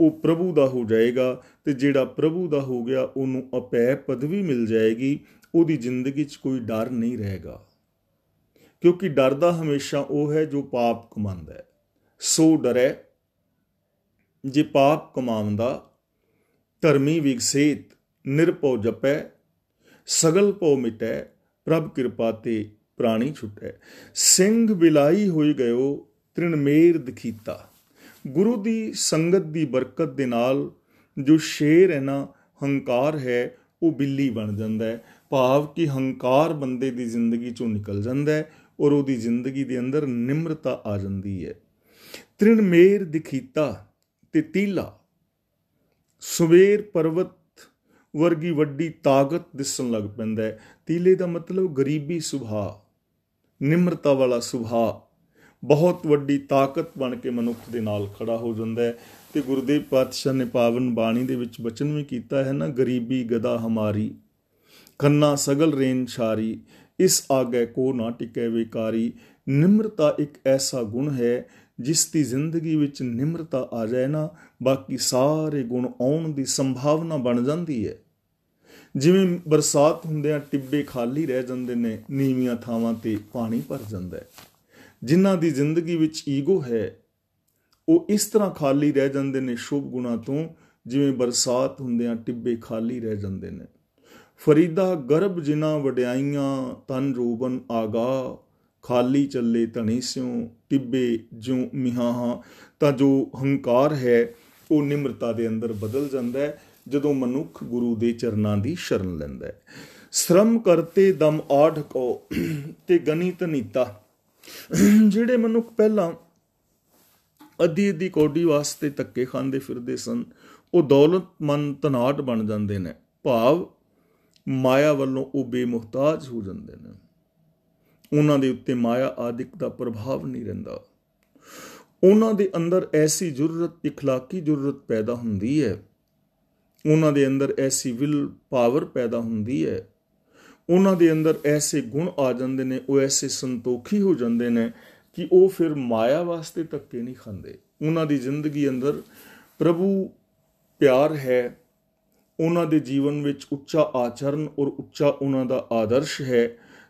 ਉਹ ਪ੍ਰਭੂ ਦਾ ਹੋ ਜਾਏਗਾ ਤੇ ਜਿਹੜਾ ਪ੍ਰਭੂ ਦਾ ਹੋ ਗਿਆ ਉਹਨੂੰ ਅਪੈ ਪਦਵੀ ਮਿਲ ਜਾਏਗੀ ਉਹਦੀ ਜ਼ਿੰਦਗੀ 'ਚ ਕੋਈ ਡਰ ਨਹੀਂ ਰਹੇਗਾ ਕਿਉਂਕਿ ਡਰਦਾ ਹਮੇਸ਼ਾ ਉਹ ਹੈ ਜੋ ਪਾਪ ਕਮਾਉਂਦਾ ਹੈ ਸੋ ਡਰੇ ਜੇ ਪਾਪ ਕਮਾਉਂਦਾ ਧਰਮੀ ਵਿਗਸੇਤ ਨਿਰਪਉ ਜਪੈ ਸਗਲ ਪਉ ਮਿਟੈ ਪ੍ਰਭ ਕਿਰਪਾ ਤੇ ਪ੍ਰਾਣੀ ਛੁੱਟੇ ਸਿੰਘ ਬਿਲਾਈ ਹੋਈ ਗਇਓ ਤ੍ਰਿਣਮੇਰ ਦਖੀਤਾ ਗੁਰੂ ਦੀ ਸੰਗਤ ਦੀ ਬਰਕਤ ਦੇ ਨਾਲ ਜੋ ਸ਼ੇਰ ਹੈ ਨਾ ਹੰਕਾਰ ਹੈ ਉਹ ਬਿੱਲੀ ਬਣ ਜਾਂਦਾ ਹੈ ਭਾਵ ਕਿ ਹੰਕਾਰ ਬੰਦੇ ਦੀ ਜ਼ਿੰਦਗੀ ਚੋਂ ਨਿਕਲ ਜਾਂਦਾ ਹੈ ਔਰ ਉਹਦੀ ਜ਼ਿੰਦਗੀ ਦੇ ਅੰਦਰ ਨਿਮਰਤਾ ਆ ਜਾਂਦੀ ਹੈ ਤ੍ਰਿਣਮੇਰ ਦਿਖੀਤਾ ਤੇ ਤੀਲਾ ਸਵੇਰ ਪਰਵਤ ਵਰਗੀ ਵੱਡੀ ਤਾਕਤ ਦਿਸਣ ਲੱਗ ਪੈਂਦਾ ਹੈ ਤੀਲੇ ਦਾ ਮਤਲਬ ਗਰੀਬੀ ਸੁਭਾਅ ਨਿਮਰਤਾ ਵਾਲਾ ਸੁਭਾਅ ਬਹੁਤ ਵੱਡੀ ਤਾਕਤ ਬਣ ਕੇ ਮਨੁੱਖ ਦੇ ਨਾਲ ਖੜਾ ਹੋ ਜਾਂਦਾ ਹੈ ਤੇ ਗੁਰਦੇਵ ਪਾਤਸ਼ਾਹ ਨੇ ਪਾਵਨ ਬਾਣੀ ਦੇ ਵਿੱਚ ਬਚਨ ਵੀ ਕੀਤਾ ਹੈ ਨਾ ਗਰੀਬੀ ਗਦਾ ਹਮਾਰੀ ਕੰਨਾ ਸਗਲ ਰੇਨ ਛਾਰੀ ਇਸ ਆਗੇ ਕੋ ਨਾ ਟਿਕੇ ਵਿਕਾਰੀ ਨਿਮਰਤਾ ਇੱਕ ਐਸਾ ਗੁਣ ਹੈ ਜਿਸ ਦੀ ਜ਼ਿੰਦਗੀ ਵਿੱਚ ਨਿਮਰਤਾ ਆ ਜਾਏ ਨਾ ਬਾਕੀ ਸਾਰੇ ਗੁਣ ਆਉਣ ਦੀ ਸੰਭਾਵਨਾ ਬਣ ਜਾਂਦੀ ਹੈ ਜਿਵੇਂ ਬਰਸਾਤ ਹੁੰਦੇ ਆ ਟਿੱਬੇ ਖਾਲੀ ਰਹਿ ਜਾਂਦੇ ਨੇ ਨੀਵੀਆਂ ਥਾਵਾਂ ਤੇ ਪਾਣੀ ਭਰ ਜਾਂਦਾ ਹੈ ਜਿਨ੍ਹਾਂ ਦੀ ਜ਼ਿੰਦਗੀ ਵਿੱਚ ਈਗੋ ਹੈ ਉਹ ਇਸ ਤਰ੍ਹਾਂ ਖਾਲੀ ਰਹਿ ਜਾਂਦੇ ਨੇ ਸ਼ੁਭ ਗੁਣਾ ਤੋਂ ਜਿਵੇਂ ਬਰਸਾਤ ਹੁੰਦੇ ਆ ਟਿੱਬੇ ਖਾਲੀ ਰਹਿ ਜਾਂਦੇ ਨੇ ਫਰੀਦਾ ਗਰਭ ਜਿਨ੍ਹਾਂ ਵਡਿਆਈਆਂ ਤਨ ਰੂਬਨ ਆਗਾ ਖਾਲੀ ਚੱਲੇ ਧਣੀ ਸਿਉ ਟਿੱਬੇ ਜਿਉ ਮਿਹਾਹਾ ਤਾਂ ਜੋ ਹੰਕਾਰ ਹੈ ਉਹ ਨਿਮਰਤਾ ਦੇ ਅੰਦਰ ਬਦਲ ਜਾਂਦਾ ਹੈ ਜਦੋਂ ਮਨੁੱਖ ਗੁਰੂ ਦੇ ਚਰਨਾਂ ਦੀ ਸ਼ਰਨ ਲੈਂਦਾ ਹੈ ਸ਼ਰਮ ਕਰਤੇ ਦਮ ਆਢ ਕੋ ਤੇ ਗਣਿਤ ਨੀਤਾ ਜਿਹੜੇ ਮਨੁੱਖ ਪਹਿਲਾਂ ਅਧੀ ਅਧੀ ਕੋਡੀ ਵਾਸਤੇ ਤੱਕੇ ਖਾਂਦੇ ਫਿਰਦੇ ਸਨ ਉਹ ਦੌਲਤ ਮਨ ਤਨਾਟ ਬਣ ਜਾਂਦੇ ਨੇ ਭਾਵ ਮਾਇਆ ਵੱਲੋਂ ਉਹ ਬੇਮੁਹਤਾਜ ਹੋ ਜਾਂਦੇ ਨੇ ਉਹਨਾਂ ਦੇ ਉੱਤੇ ਮਾਇਆ ਆਦਿਕ ਦਾ ਪ੍ਰਭਾਵ ਨਹੀਂ ਰਹਿੰਦਾ ਉਹਨਾਂ ਦੇ ਅੰਦਰ ਐਸੀ ਜੁਰਰਤ ਇਖਲਾਕੀ ਜੁਰਰਤ ਪੈਦਾ ਹੁੰਦੀ ਹੈ ਉਹਨਾਂ ਦੇ ਅੰਦਰ ਐਸੀ ਵਿਲ ਪਾਵਰ ਪੈਦਾ ਹੁੰਦੀ ਹੈ ਉਹਨਾਂ ਦੇ ਅੰਦਰ ਐਸੇ ਗੁਣ ਆ ਜਾਂਦੇ ਨੇ ਉਹ ਐਸੇ ਸੰਤੋਖੀ ਹੋ ਜਾਂਦੇ ਨੇ ਕਿ ਉਹ ਫਿਰ ਮਾਇਆ ਵਾਸਤੇ ਧੱਕੇ ਨਹੀਂ ਖਾਂਦੇ ਉਹਨਾਂ ਦੀ ਜ਼ਿੰਦਗੀ ਅੰਦਰ ਪ੍ਰਭੂ ਪਿਆਰ ਹੈ ਉਹਨਾਂ ਦੇ ਜੀਵਨ ਵਿੱਚ ਉੱਚਾ ਆਚਰਨ ਔਰ ਉੱਚਾ ਉਹਨਾਂ ਦਾ ਆਦਰਸ਼ ਹੈ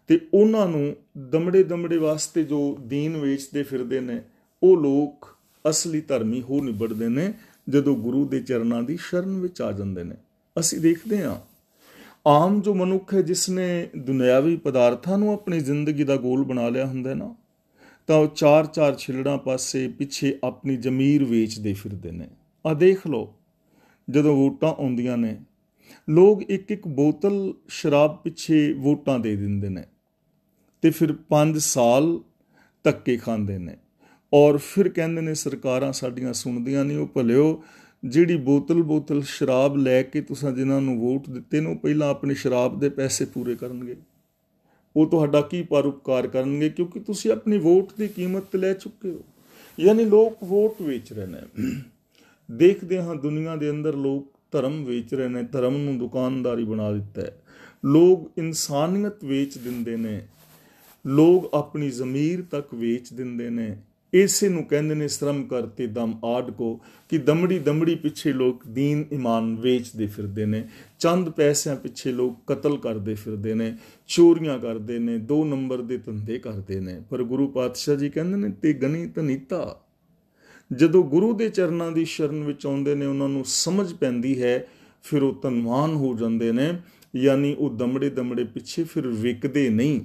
ਤੇ ਉਹਨਾਂ ਨੂੰ ਦਮੜੇ ਦਮੜੇ ਵਾਸਤੇ ਜੋ ਦੀਨ ਵੇਚਦੇ ਫਿਰਦੇ ਨੇ ਉਹ ਲੋਕ ਅਸਲੀ ਧਰਮੀ ਹੋ ਨਿਬੜਦੇ ਨੇ ਜਦੋਂ ਗੁਰੂ ਦੇ ਚਰਨਾਂ ਦੀ ਸ਼ਰਨ ਵਿੱਚ ਆ ਜਾਂਦੇ ਨੇ ਅਸੀਂ ਦੇਖਦੇ ਹਾਂ ਆਮ ਜੋ ਮਨੁੱਖ ਹੈ ਜਿਸ ਨੇ ਦੁਨਿਆਵੀ ਪਦਾਰਥਾਂ ਨੂੰ ਆਪਣੀ ਜ਼ਿੰਦਗੀ ਦਾ ਗੋਲ ਬਣਾ ਲਿਆ ਹੁੰਦਾ ਨਾ ਤਾਂ ਉਹ ਚਾਰ-ਚਾਰ ਛਿਲੜਾਂ ਪਾਸੇ ਪਿੱਛੇ ਆਪਣੀ ਜ਼ਮੀਰ ਵੇਚਦੇ ਫਿਰਦੇ ਨੇ ਆ ਦੇਖ ਲਓ ਜਦੋਂ ਵੋਟਾਂ ਆਉਂਦੀਆਂ ਨੇ ਲੋਕ ਇੱਕ-ਇੱਕ ਬੋਤਲ ਸ਼ਰਾਬ ਪਿੱਛੇ ਵੋਟਾਂ ਦੇ ਦਿੰਦੇ ਨੇ ਤੇ ਫਿਰ 5 ਸਾਲ ਤੱਕੇ ਖਾਂਦੇ ਨੇ ਔਰ ਫਿਰ ਕਹਿੰਦੇ ਨੇ ਸਰਕਾਰਾਂ ਸਾਡੀਆਂ ਸੁਣਦੀਆਂ ਨਹੀਂ ਉਹ ਭਲਿਓ ਜਿਹੜੀ ਬੋਤਲ ਬੋਤਲ ਸ਼ਰਾਬ ਲੈ ਕੇ ਤੁਸੀਂ ਜਿਨ੍ਹਾਂ ਨੂੰ ਵੋਟ ਦਿੱਤੇ ਨੂੰ ਪਹਿਲਾਂ ਆਪਣੇ ਸ਼ਰਾਬ ਦੇ ਪੈਸੇ ਪੂਰੇ ਕਰਨਗੇ ਉਹ ਤੁਹਾਡਾ ਕੀ ਪਰਉਪਕਾਰ ਕਰਨਗੇ ਕਿਉਂਕਿ ਤੁਸੀਂ ਆਪਣੀ ਵੋਟ ਦੀ ਕੀਮਤ ਲੈ ਚੁੱਕੇ ਹੋ ਯਾਨੀ ਲੋਕ ਵੋਟ ਵੇਚ ਰਹੇ ਨੇ ਦੇਖਦੇ ਹਾਂ ਦੁਨੀਆ ਦੇ ਅੰਦਰ ਲੋਕ ਧਰਮ ਵੇਚ ਰਹੇ ਨੇ ਧਰਮ ਨੂੰ ਦੁਕਾਨਦਾਰੀ ਬਣਾ ਦਿੱਤਾ ਹੈ ਲੋਕ ਇਨਸਾਨੀਅਤ ਵੇਚ ਦਿੰਦੇ ਨੇ ਲੋਕ ਆਪਣੀ ਜ਼ਮੀਰ ਤੱਕ ਵੇਚ ਦਿੰਦੇ ਨੇ ਇਸੇ ਨੂੰ ਕਹਿੰਦੇ ਨੇ ਸ਼ਰਮ ਕਰਤੇ ਦਮ ਆੜ ਕੋ ਕਿ ਦਮੜੀ ਦਮੜੀ ਪਿੱਛੇ ਲੋਕ دین ਇਮਾਨ ਵੇਚਦੇ ਫਿਰਦੇ ਨੇ ਚੰਦ ਪੈਸਿਆਂ ਪਿੱਛੇ ਲੋਕ ਕਤਲ ਕਰਦੇ ਫਿਰਦੇ ਨੇ ਚੋਰੀਆਂ ਕਰਦੇ ਨੇ ਦੋ ਨੰਬਰ ਦੇ ਧੰਦੇ ਕਰਦੇ ਨੇ ਪਰ ਗੁਰੂ ਪਾਤਸ਼ਾਹ ਜੀ ਕਹਿੰਦੇ ਨੇ ਤੇ ਗਣੀ ਤਨੀਤਾ ਜਦੋਂ ਗੁਰੂ ਦੇ ਚਰਨਾਂ ਦੀ ਸ਼ਰਨ ਵਿੱਚ ਆਉਂਦੇ ਨੇ ਉਹਨਾਂ ਨੂੰ ਸਮਝ ਪੈਂਦੀ ਹੈ ਫਿਰ ਉਹ ਤਨਮਾਨ ਹੋ ਜਾਂਦੇ ਨੇ ਯਾਨੀ ਉਹ ਦਮੜੇ ਦਮੜੇ ਪਿੱਛੇ ਫਿਰ ਵਿਕਦੇ ਨਹੀਂ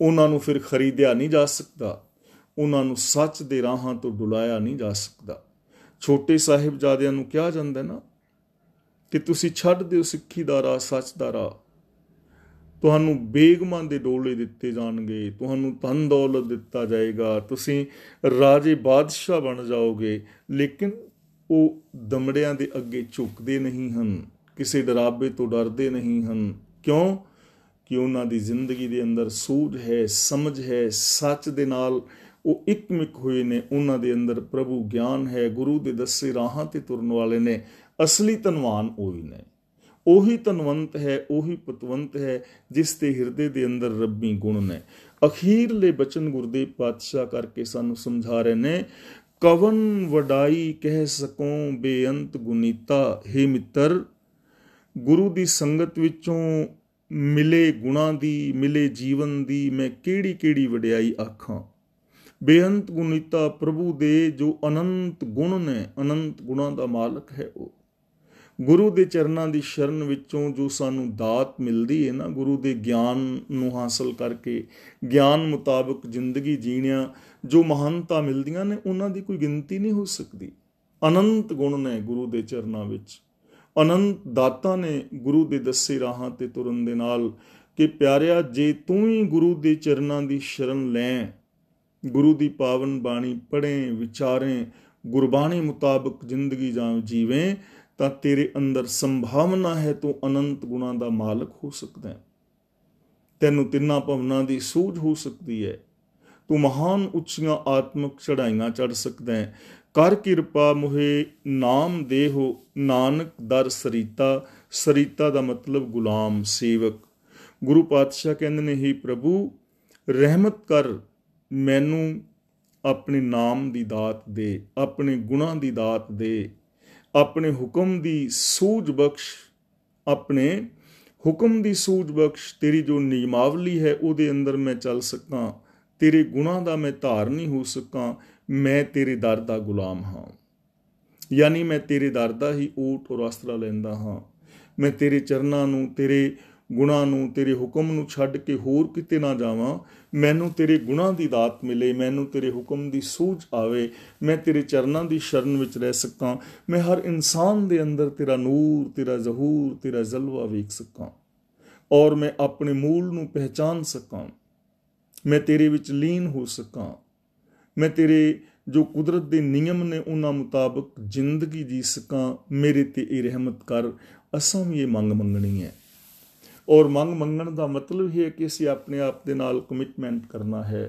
ਉਹਨਾਂ ਨੂੰ ਫਿਰ ਖਰੀਦਿਆ ਨਹੀਂ ਜਾ ਸਕਦਾ ਉਹਨਾਂ ਨੂੰ ਸੱਚ ਦੇ ਰਾਹਾਂ ਤੋਂ ਡੁਲਾਇਆ ਨਹੀਂ ਜਾ ਸਕਦਾ ਛੋਟੇ ਸਾਹਿਬਜ਼ਾਦਿਆਂ ਨੂੰ ਕਿਹਾ ਜਾਂਦਾ ਨਾ ਕਿ ਤੁਸੀਂ ਛੱਡ ਦਿਓ ਸਿੱਖੀ ਦਾ ਰਾਹ ਸੱਚ ਦਾ ਰਾਹ ਤੁਹਾਨੂੰ ਬੇਗਮਾਂ ਦੇ ਡੋਲੇ ਦਿੱਤੇ ਜਾਣਗੇ ਤੁਹਾਨੂੰ ਧਨ ਦੌਲਤ ਦਿੱਤਾ ਜਾਏਗਾ ਤੁਸੀਂ ਰਾਜੇ ਬਾਦਸ਼ਾਹ ਬਣ ਜਾਓਗੇ ਲੇਕਿਨ ਉਹ ਦਮੜਿਆਂ ਦੇ ਅੱਗੇ ਝੁਕਦੇ ਨਹੀਂ ਹਨ ਕਿਸੇ ਡਰਾਬੇ ਤੋਂ ਡਰਦੇ ਨਹੀਂ ਹਨ ਕਿਉਂ ਕਿ ਉਹਨਾਂ ਦੀ ਜ਼ਿੰਦਗੀ ਦੇ ਅੰਦਰ ਸੂਝ ਹੈ ਸਮਝ ਹੈ ਸੱਚ ਦੇ ਨਾਲ ਉਹ ਇੱਕਮਿਕ ਹੋਏ ਨੇ ਉਹਨਾਂ ਦੇ ਅੰਦਰ ਪ੍ਰਭੂ ਗਿਆਨ ਹੈ ਗੁਰੂ ਦੇ ਦੱਸੇ ਰਾਹਾਂ ਤੇ ਤੁਰਨ ਵਾਲੇ ਨੇ ਅਸਲੀ ਧਨਵਾਨ ਉਹੀ ਨੇ ਉਹੀ ਤਨਵੰਤ ਹੈ ਉਹੀ ਪਤਵੰਤ ਹੈ ਜਿਸ ਤੇ ਹਿਰਦੇ ਦੇ ਅੰਦਰ ਰੱਬੀ ਗੁਣ ਨੇ ਅਖੀਰਲੇ ਬਚਨ ਗੁਰਦੇਵ ਪਾਤਸ਼ਾਹ ਕਰਕੇ ਸਾਨੂੰ ਸਮਝਾ ਰਹੇ ਨੇ ਕਵਨ ਵਡਾਈ ਕਹਿ ਸਕੋਂ ਬੇਅੰਤ ਗੁਨੀਤਾ हे ਮਿੱਤਰ ਗੁਰੂ ਦੀ ਸੰਗਤ ਵਿੱਚੋਂ ਮਿਲੇ ਗੁਣਾ ਦੀ ਮਿਲੇ ਜੀਵਨ ਦੀ ਮੈਂ ਕਿਹੜੀ ਕਿਹੜੀ ਵਡਿਆਈ ਆਖਾਂ ਬੇਅੰਤ ਗੁਣੀਤਾ ਪ੍ਰਭੂ ਦੇ ਜੋ ਅਨੰਤ ਗੁਣ ਨੇ ਅਨੰਤ ਗੁਣਾਂ ਦਾ ਮਾਲਕ ਹੈ ਉਹ ਗੁਰੂ ਦੇ ਚਰਨਾਂ ਦੀ ਸ਼ਰਨ ਵਿੱਚੋਂ ਜੋ ਸਾਨੂੰ ਦਾਤ ਮਿਲਦੀ ਹੈ ਨਾ ਗੁਰੂ ਦੇ ਗਿਆਨ ਨੂੰ ਹਾਸਲ ਕਰਕੇ ਗਿਆਨ ਮੁਤਾਬਕ ਜ਼ਿੰਦਗੀ ਜੀਣਿਆ ਜੋ ਮਹਾਨਤਾ ਮਿਲਦੀਆਂ ਨੇ ਉਹਨਾਂ ਦੀ ਕੋਈ ਗਿਣਤੀ ਨਹੀਂ ਹੋ ਸਕਦੀ ਅਨੰਤ ਗੁਣ ਨੇ ਗੁਰੂ ਦੇ ਚਰਨਾਂ ਵਿੱਚ ਅਨੰਤ ਦਾਤਾ ਨੇ ਗੁਰੂ ਦੇ ਦੱਸੇ ਰਾਹਾਂ ਤੇ ਤੁਰਨ ਦੇ ਨਾਲ ਕਿ ਪਿਆਰਿਆ ਜੇ ਤੂੰ ਹੀ ਗੁਰੂ ਦੇ ਚਰਨਾਂ ਦੀ ਸ਼ਰਨ ਲੈ ਗੁਰੂ ਦੀ ਪਾਵਨ ਬਾਣੀ ਪੜ੍ਹੇ ਵਿਚਾਰੇ ਗੁਰਬਾਣੀ ਮੁਤਾਬਕ ਜ਼ਿੰਦਗੀ ਜਾਂ ਜੀਵੇ ਤਾਂ ਤੇਰੇ ਅੰਦਰ ਸੰਭਾਵਨਾ ਹੈ ਤੂੰ ਅਨੰਤ ਗੁਣਾ ਦਾ ਮਾਲਕ ਹੋ ਸਕਦਾ ਹੈ ਤੈਨੂੰ ਤਿੰਨਾਂ ਭਵਨਾਂ ਦੀ ਸੂਝ ਹੋ ਸਕਦੀ ਹੈ ਤੂੰ ਮਹਾਨ ਉੱਚੀਆਂ ਆਤਮਿਕ ਚੜਾਈਆਂ ਚੜ ਸਕਦਾ ਹੈ ਕਰ ਕਿਰਪਾ ਮੁਹੇ ਨਾਮ ਦੇਹੋ ਨਾਨਕ ਦਰ ਸਰੀਤਾ ਸਰੀਤਾ ਦਾ ਮਤਲਬ ਗੁਲਾਮ ਸੇਵਕ ਗੁਰੂ ਪਾਤਸ਼ਾਹ ਕਹਿੰਦੇ ਨੇ ਹੀ ਪ੍ਰਭੂ ਰਹਿਮਤ ਕਰ ਮੈਨੂੰ ਆਪਣੇ ਨਾਮ ਦੀ ਦਾਤ ਦੇ ਆਪਣੇ ਗੁਣਾਂ ਦੀ ਦਾਤ ਦੇ ਆਪਣੇ ਹੁਕਮ ਦੀ ਸੂਝ ਬਖਸ਼ ਆਪਣੇ ਹੁਕਮ ਦੀ ਸੂਝ ਬਖਸ਼ ਤੇਰੀ ਜੋ ਨਿਯਮਾਵਲੀ ਹੈ ਉਹਦੇ ਅੰਦਰ ਮੈਂ ਚੱਲ ਸਕਾਂ ਤੇਰੇ ਗੁਣਾਂ ਦਾ ਮੈਂ ਧਾਰਨੀ ਹੋ ਸਕਾਂ ਮੈਂ ਤੇਰੇ ਦਰ ਦਾ ਗੁਲਾਮ ਹਾਂ ਯਾਨੀ ਮੈਂ ਤੇਰੇ ਦਰ ਦਾ ਹੀ ਊਟ ਔਰ ਅਸਤਰਾ ਲੈਂਦਾ ਹਾਂ ਮੈਂ ਤੇਰੇ ਚਰਨਾਂ ਨੂੰ ਤੇਰੇ ਗੁਣਾ ਨੂੰ ਤੇਰੇ ਹੁਕਮ ਨੂੰ ਛੱਡ ਕੇ ਹੋਰ ਕਿਤੇ ਨਾ ਜਾਵਾਂ ਮੈਨੂੰ ਤੇਰੇ ਗੁਣਾ ਦੀ ਦਾਤ ਮਿਲੇ ਮੈਨੂੰ ਤੇਰੇ ਹੁਕਮ ਦੀ ਸੂਝ ਆਵੇ ਮੈਂ ਤੇਰੇ ਚਰਨਾਂ ਦੀ ਸ਼ਰਨ ਵਿੱਚ ਰਹਿ ਸਕਾਂ ਮੈਂ ਹਰ ਇਨਸਾਨ ਦੇ ਅੰਦਰ ਤੇਰਾ ਨੂਰ ਤੇਰਾ ਜ਼ਹੂਰ ਤੇਰਾ ਜ਼ਲਵਾ ਵੇਖ ਸਕਾਂ ਔਰ ਮੈਂ ਆਪਣੇ ਮੂਲ ਨੂੰ ਪਹਿਚਾਨ ਸਕਾਂ ਮੈਂ ਤੇਰੇ ਵਿੱਚ ਲੀਨ ਹੋ ਸਕਾਂ ਮੈਂ ਤੇਰੇ ਜੋ ਕੁਦਰਤ ਦੇ ਨਿਯਮ ਨੇ ਉਹਨਾਂ ਮੁਤਾਬਕ ਜ਼ਿੰਦਗੀ ਜੀ ਸਕਾਂ ਮੇਰੇ ਤੇ ਇਹ ਰਹਿਮਤ ਕਰ ਅਸਾਂ ਵੀ ਇਹ ਮੰਗ ਮੰਗਣੀ ਹੈ ਔਰ ਮੰਗ ਮੰਗਣ ਦਾ ਮਤਲਬ ਹੀ ਹੈ ਕਿ ਅਸੀਂ ਆਪਣੇ ਆਪ ਦੇ ਨਾਲ ਕਮਿਟਮੈਂਟ ਕਰਨਾ ਹੈ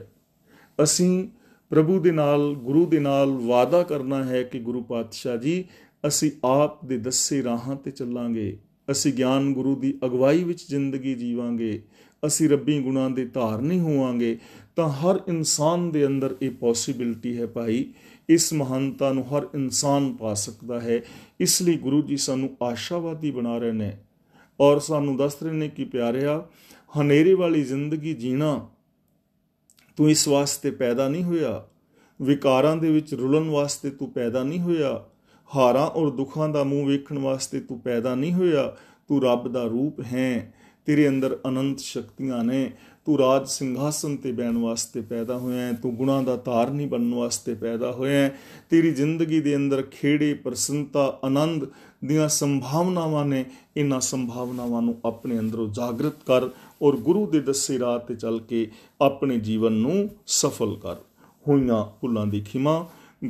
ਅਸੀਂ ਪ੍ਰਭੂ ਦੇ ਨਾਲ ਗੁਰੂ ਦੇ ਨਾਲ ਵਾਦਾ ਕਰਨਾ ਹੈ ਕਿ ਗੁਰੂ ਪਾਤਸ਼ਾਹ ਜੀ ਅਸੀਂ ਆਪ ਦੇ ਦੱਸੇ ਰਾਹਾਂ ਤੇ ਚੱਲਾਂਗੇ ਅਸੀਂ ਗਿਆਨ ਗੁਰੂ ਦੀ ਅਗਵਾਈ ਵਿੱਚ ਜ਼ਿੰਦਗੀ ਜੀਵਾਂਗੇ ਅਸੀਂ ਰੱਬੀ ਗੁਣਾਂ ਦੇ ਧਾਰਨੀ ਹੋਵਾਂਗੇ ਤਾਂ ਹਰ ਇਨਸਾਨ ਦੇ ਅੰਦਰ ਇਹ ਪੋਸਿਬਿਲਟੀ ਹੈ ਭਾਈ ਇਸ ਮਹਾਨਤਾ ਨੂੰ ਹਰ ਇਨਸਾਨ ਪਾ ਸਕਦਾ ਹੈ ਇਸ ਲਈ ਗੁਰੂ ਜੀ ਸਾਨੂੰ ਆਸ਼ਾਵਾਦੀ ਬਣਾ ਰਹੇ ਨੇ ਔਰ ਸਾਨੂੰ ਦੱਸ ਰਹੇ ਨੇ ਕਿ ਪਿਆਰਿਆ ਹਨੇਰੇ ਵਾਲੀ ਜ਼ਿੰਦਗੀ ਜੀਣਾ ਤੂੰ ਇਸ ਵਾਸਤੇ ਪੈਦਾ ਨਹੀਂ ਹੋਇਆ ਵਿਕਾਰਾਂ ਦੇ ਵਿੱਚ ਰੁਲਣ ਵਾਸਤੇ ਤੂੰ ਪੈਦਾ ਨਹੀਂ ਹੋਇਆ ਹਾਰਾਂ ਔਰ ਦੁੱਖਾਂ ਦਾ ਮੂੰਹ ਵੇਖਣ ਵਾਸਤੇ ਤੂੰ ਪੈਦਾ ਨਹੀਂ ਹੋਇਆ ਤੂੰ ਰੱਬ ਦਾ ਰੂਪ ਹੈ ਤੇਰੇ ਅੰਦਰ ਅਨੰਤ ਸ਼ਕਤੀਆਂ ਨੇ ਤੂੰ ਰਾਜ ਸਿੰਘਾਸਨ ਤੇ ਬੈਣ ਵਾਸਤੇ ਪੈਦਾ ਹੋਇਆ ਹੈ ਤੂੰ ਗੁਣਾ ਦਾ ਧਾਰ ਨਹੀਂ ਬਣਨ ਵਾਸਤੇ ਪੈਦਾ ਹੋਇਆ ਹੈ ਤੇਰੀ ਜ਼ਿੰਦਗੀ ਦੇ ਅੰਦਰ ਖੇੜੇ ਪ੍ਰਸੰਤਾ ਆਨੰਦ ਦੀਆਂ ਸੰਭਾਵਨਾਵਾਂ ਨੇ ਇਹਨਾਂ ਸੰਭਾਵਨਾਵਾਂ ਨੂੰ ਆਪਣੇ ਅੰਦਰੋਂ ਜਾਗਰਤ ਕਰ ਔਰ ਗੁਰੂ ਦੇ ਦੱਸੇ ਰਾਹ ਤੇ ਚੱਲ ਕੇ ਆਪਣੇ ਜੀਵਨ ਨੂੰ ਸਫਲ ਕਰ ਹੋਈਆਂ ਭੁੱਲਾਂ ਦੀ ਖਿਮਾ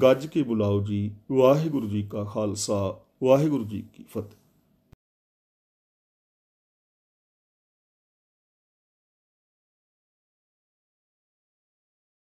ਗੱਜ ਕੇ ਬੁਲਾਓ ਜੀ ਵਾਹਿਗੁਰੂ ਜੀ ਕਾ ਖਾਲਸਾ ਵਾਹਿਗੁਰੂ ਜੀ ਕੀ ਫਤਿਹ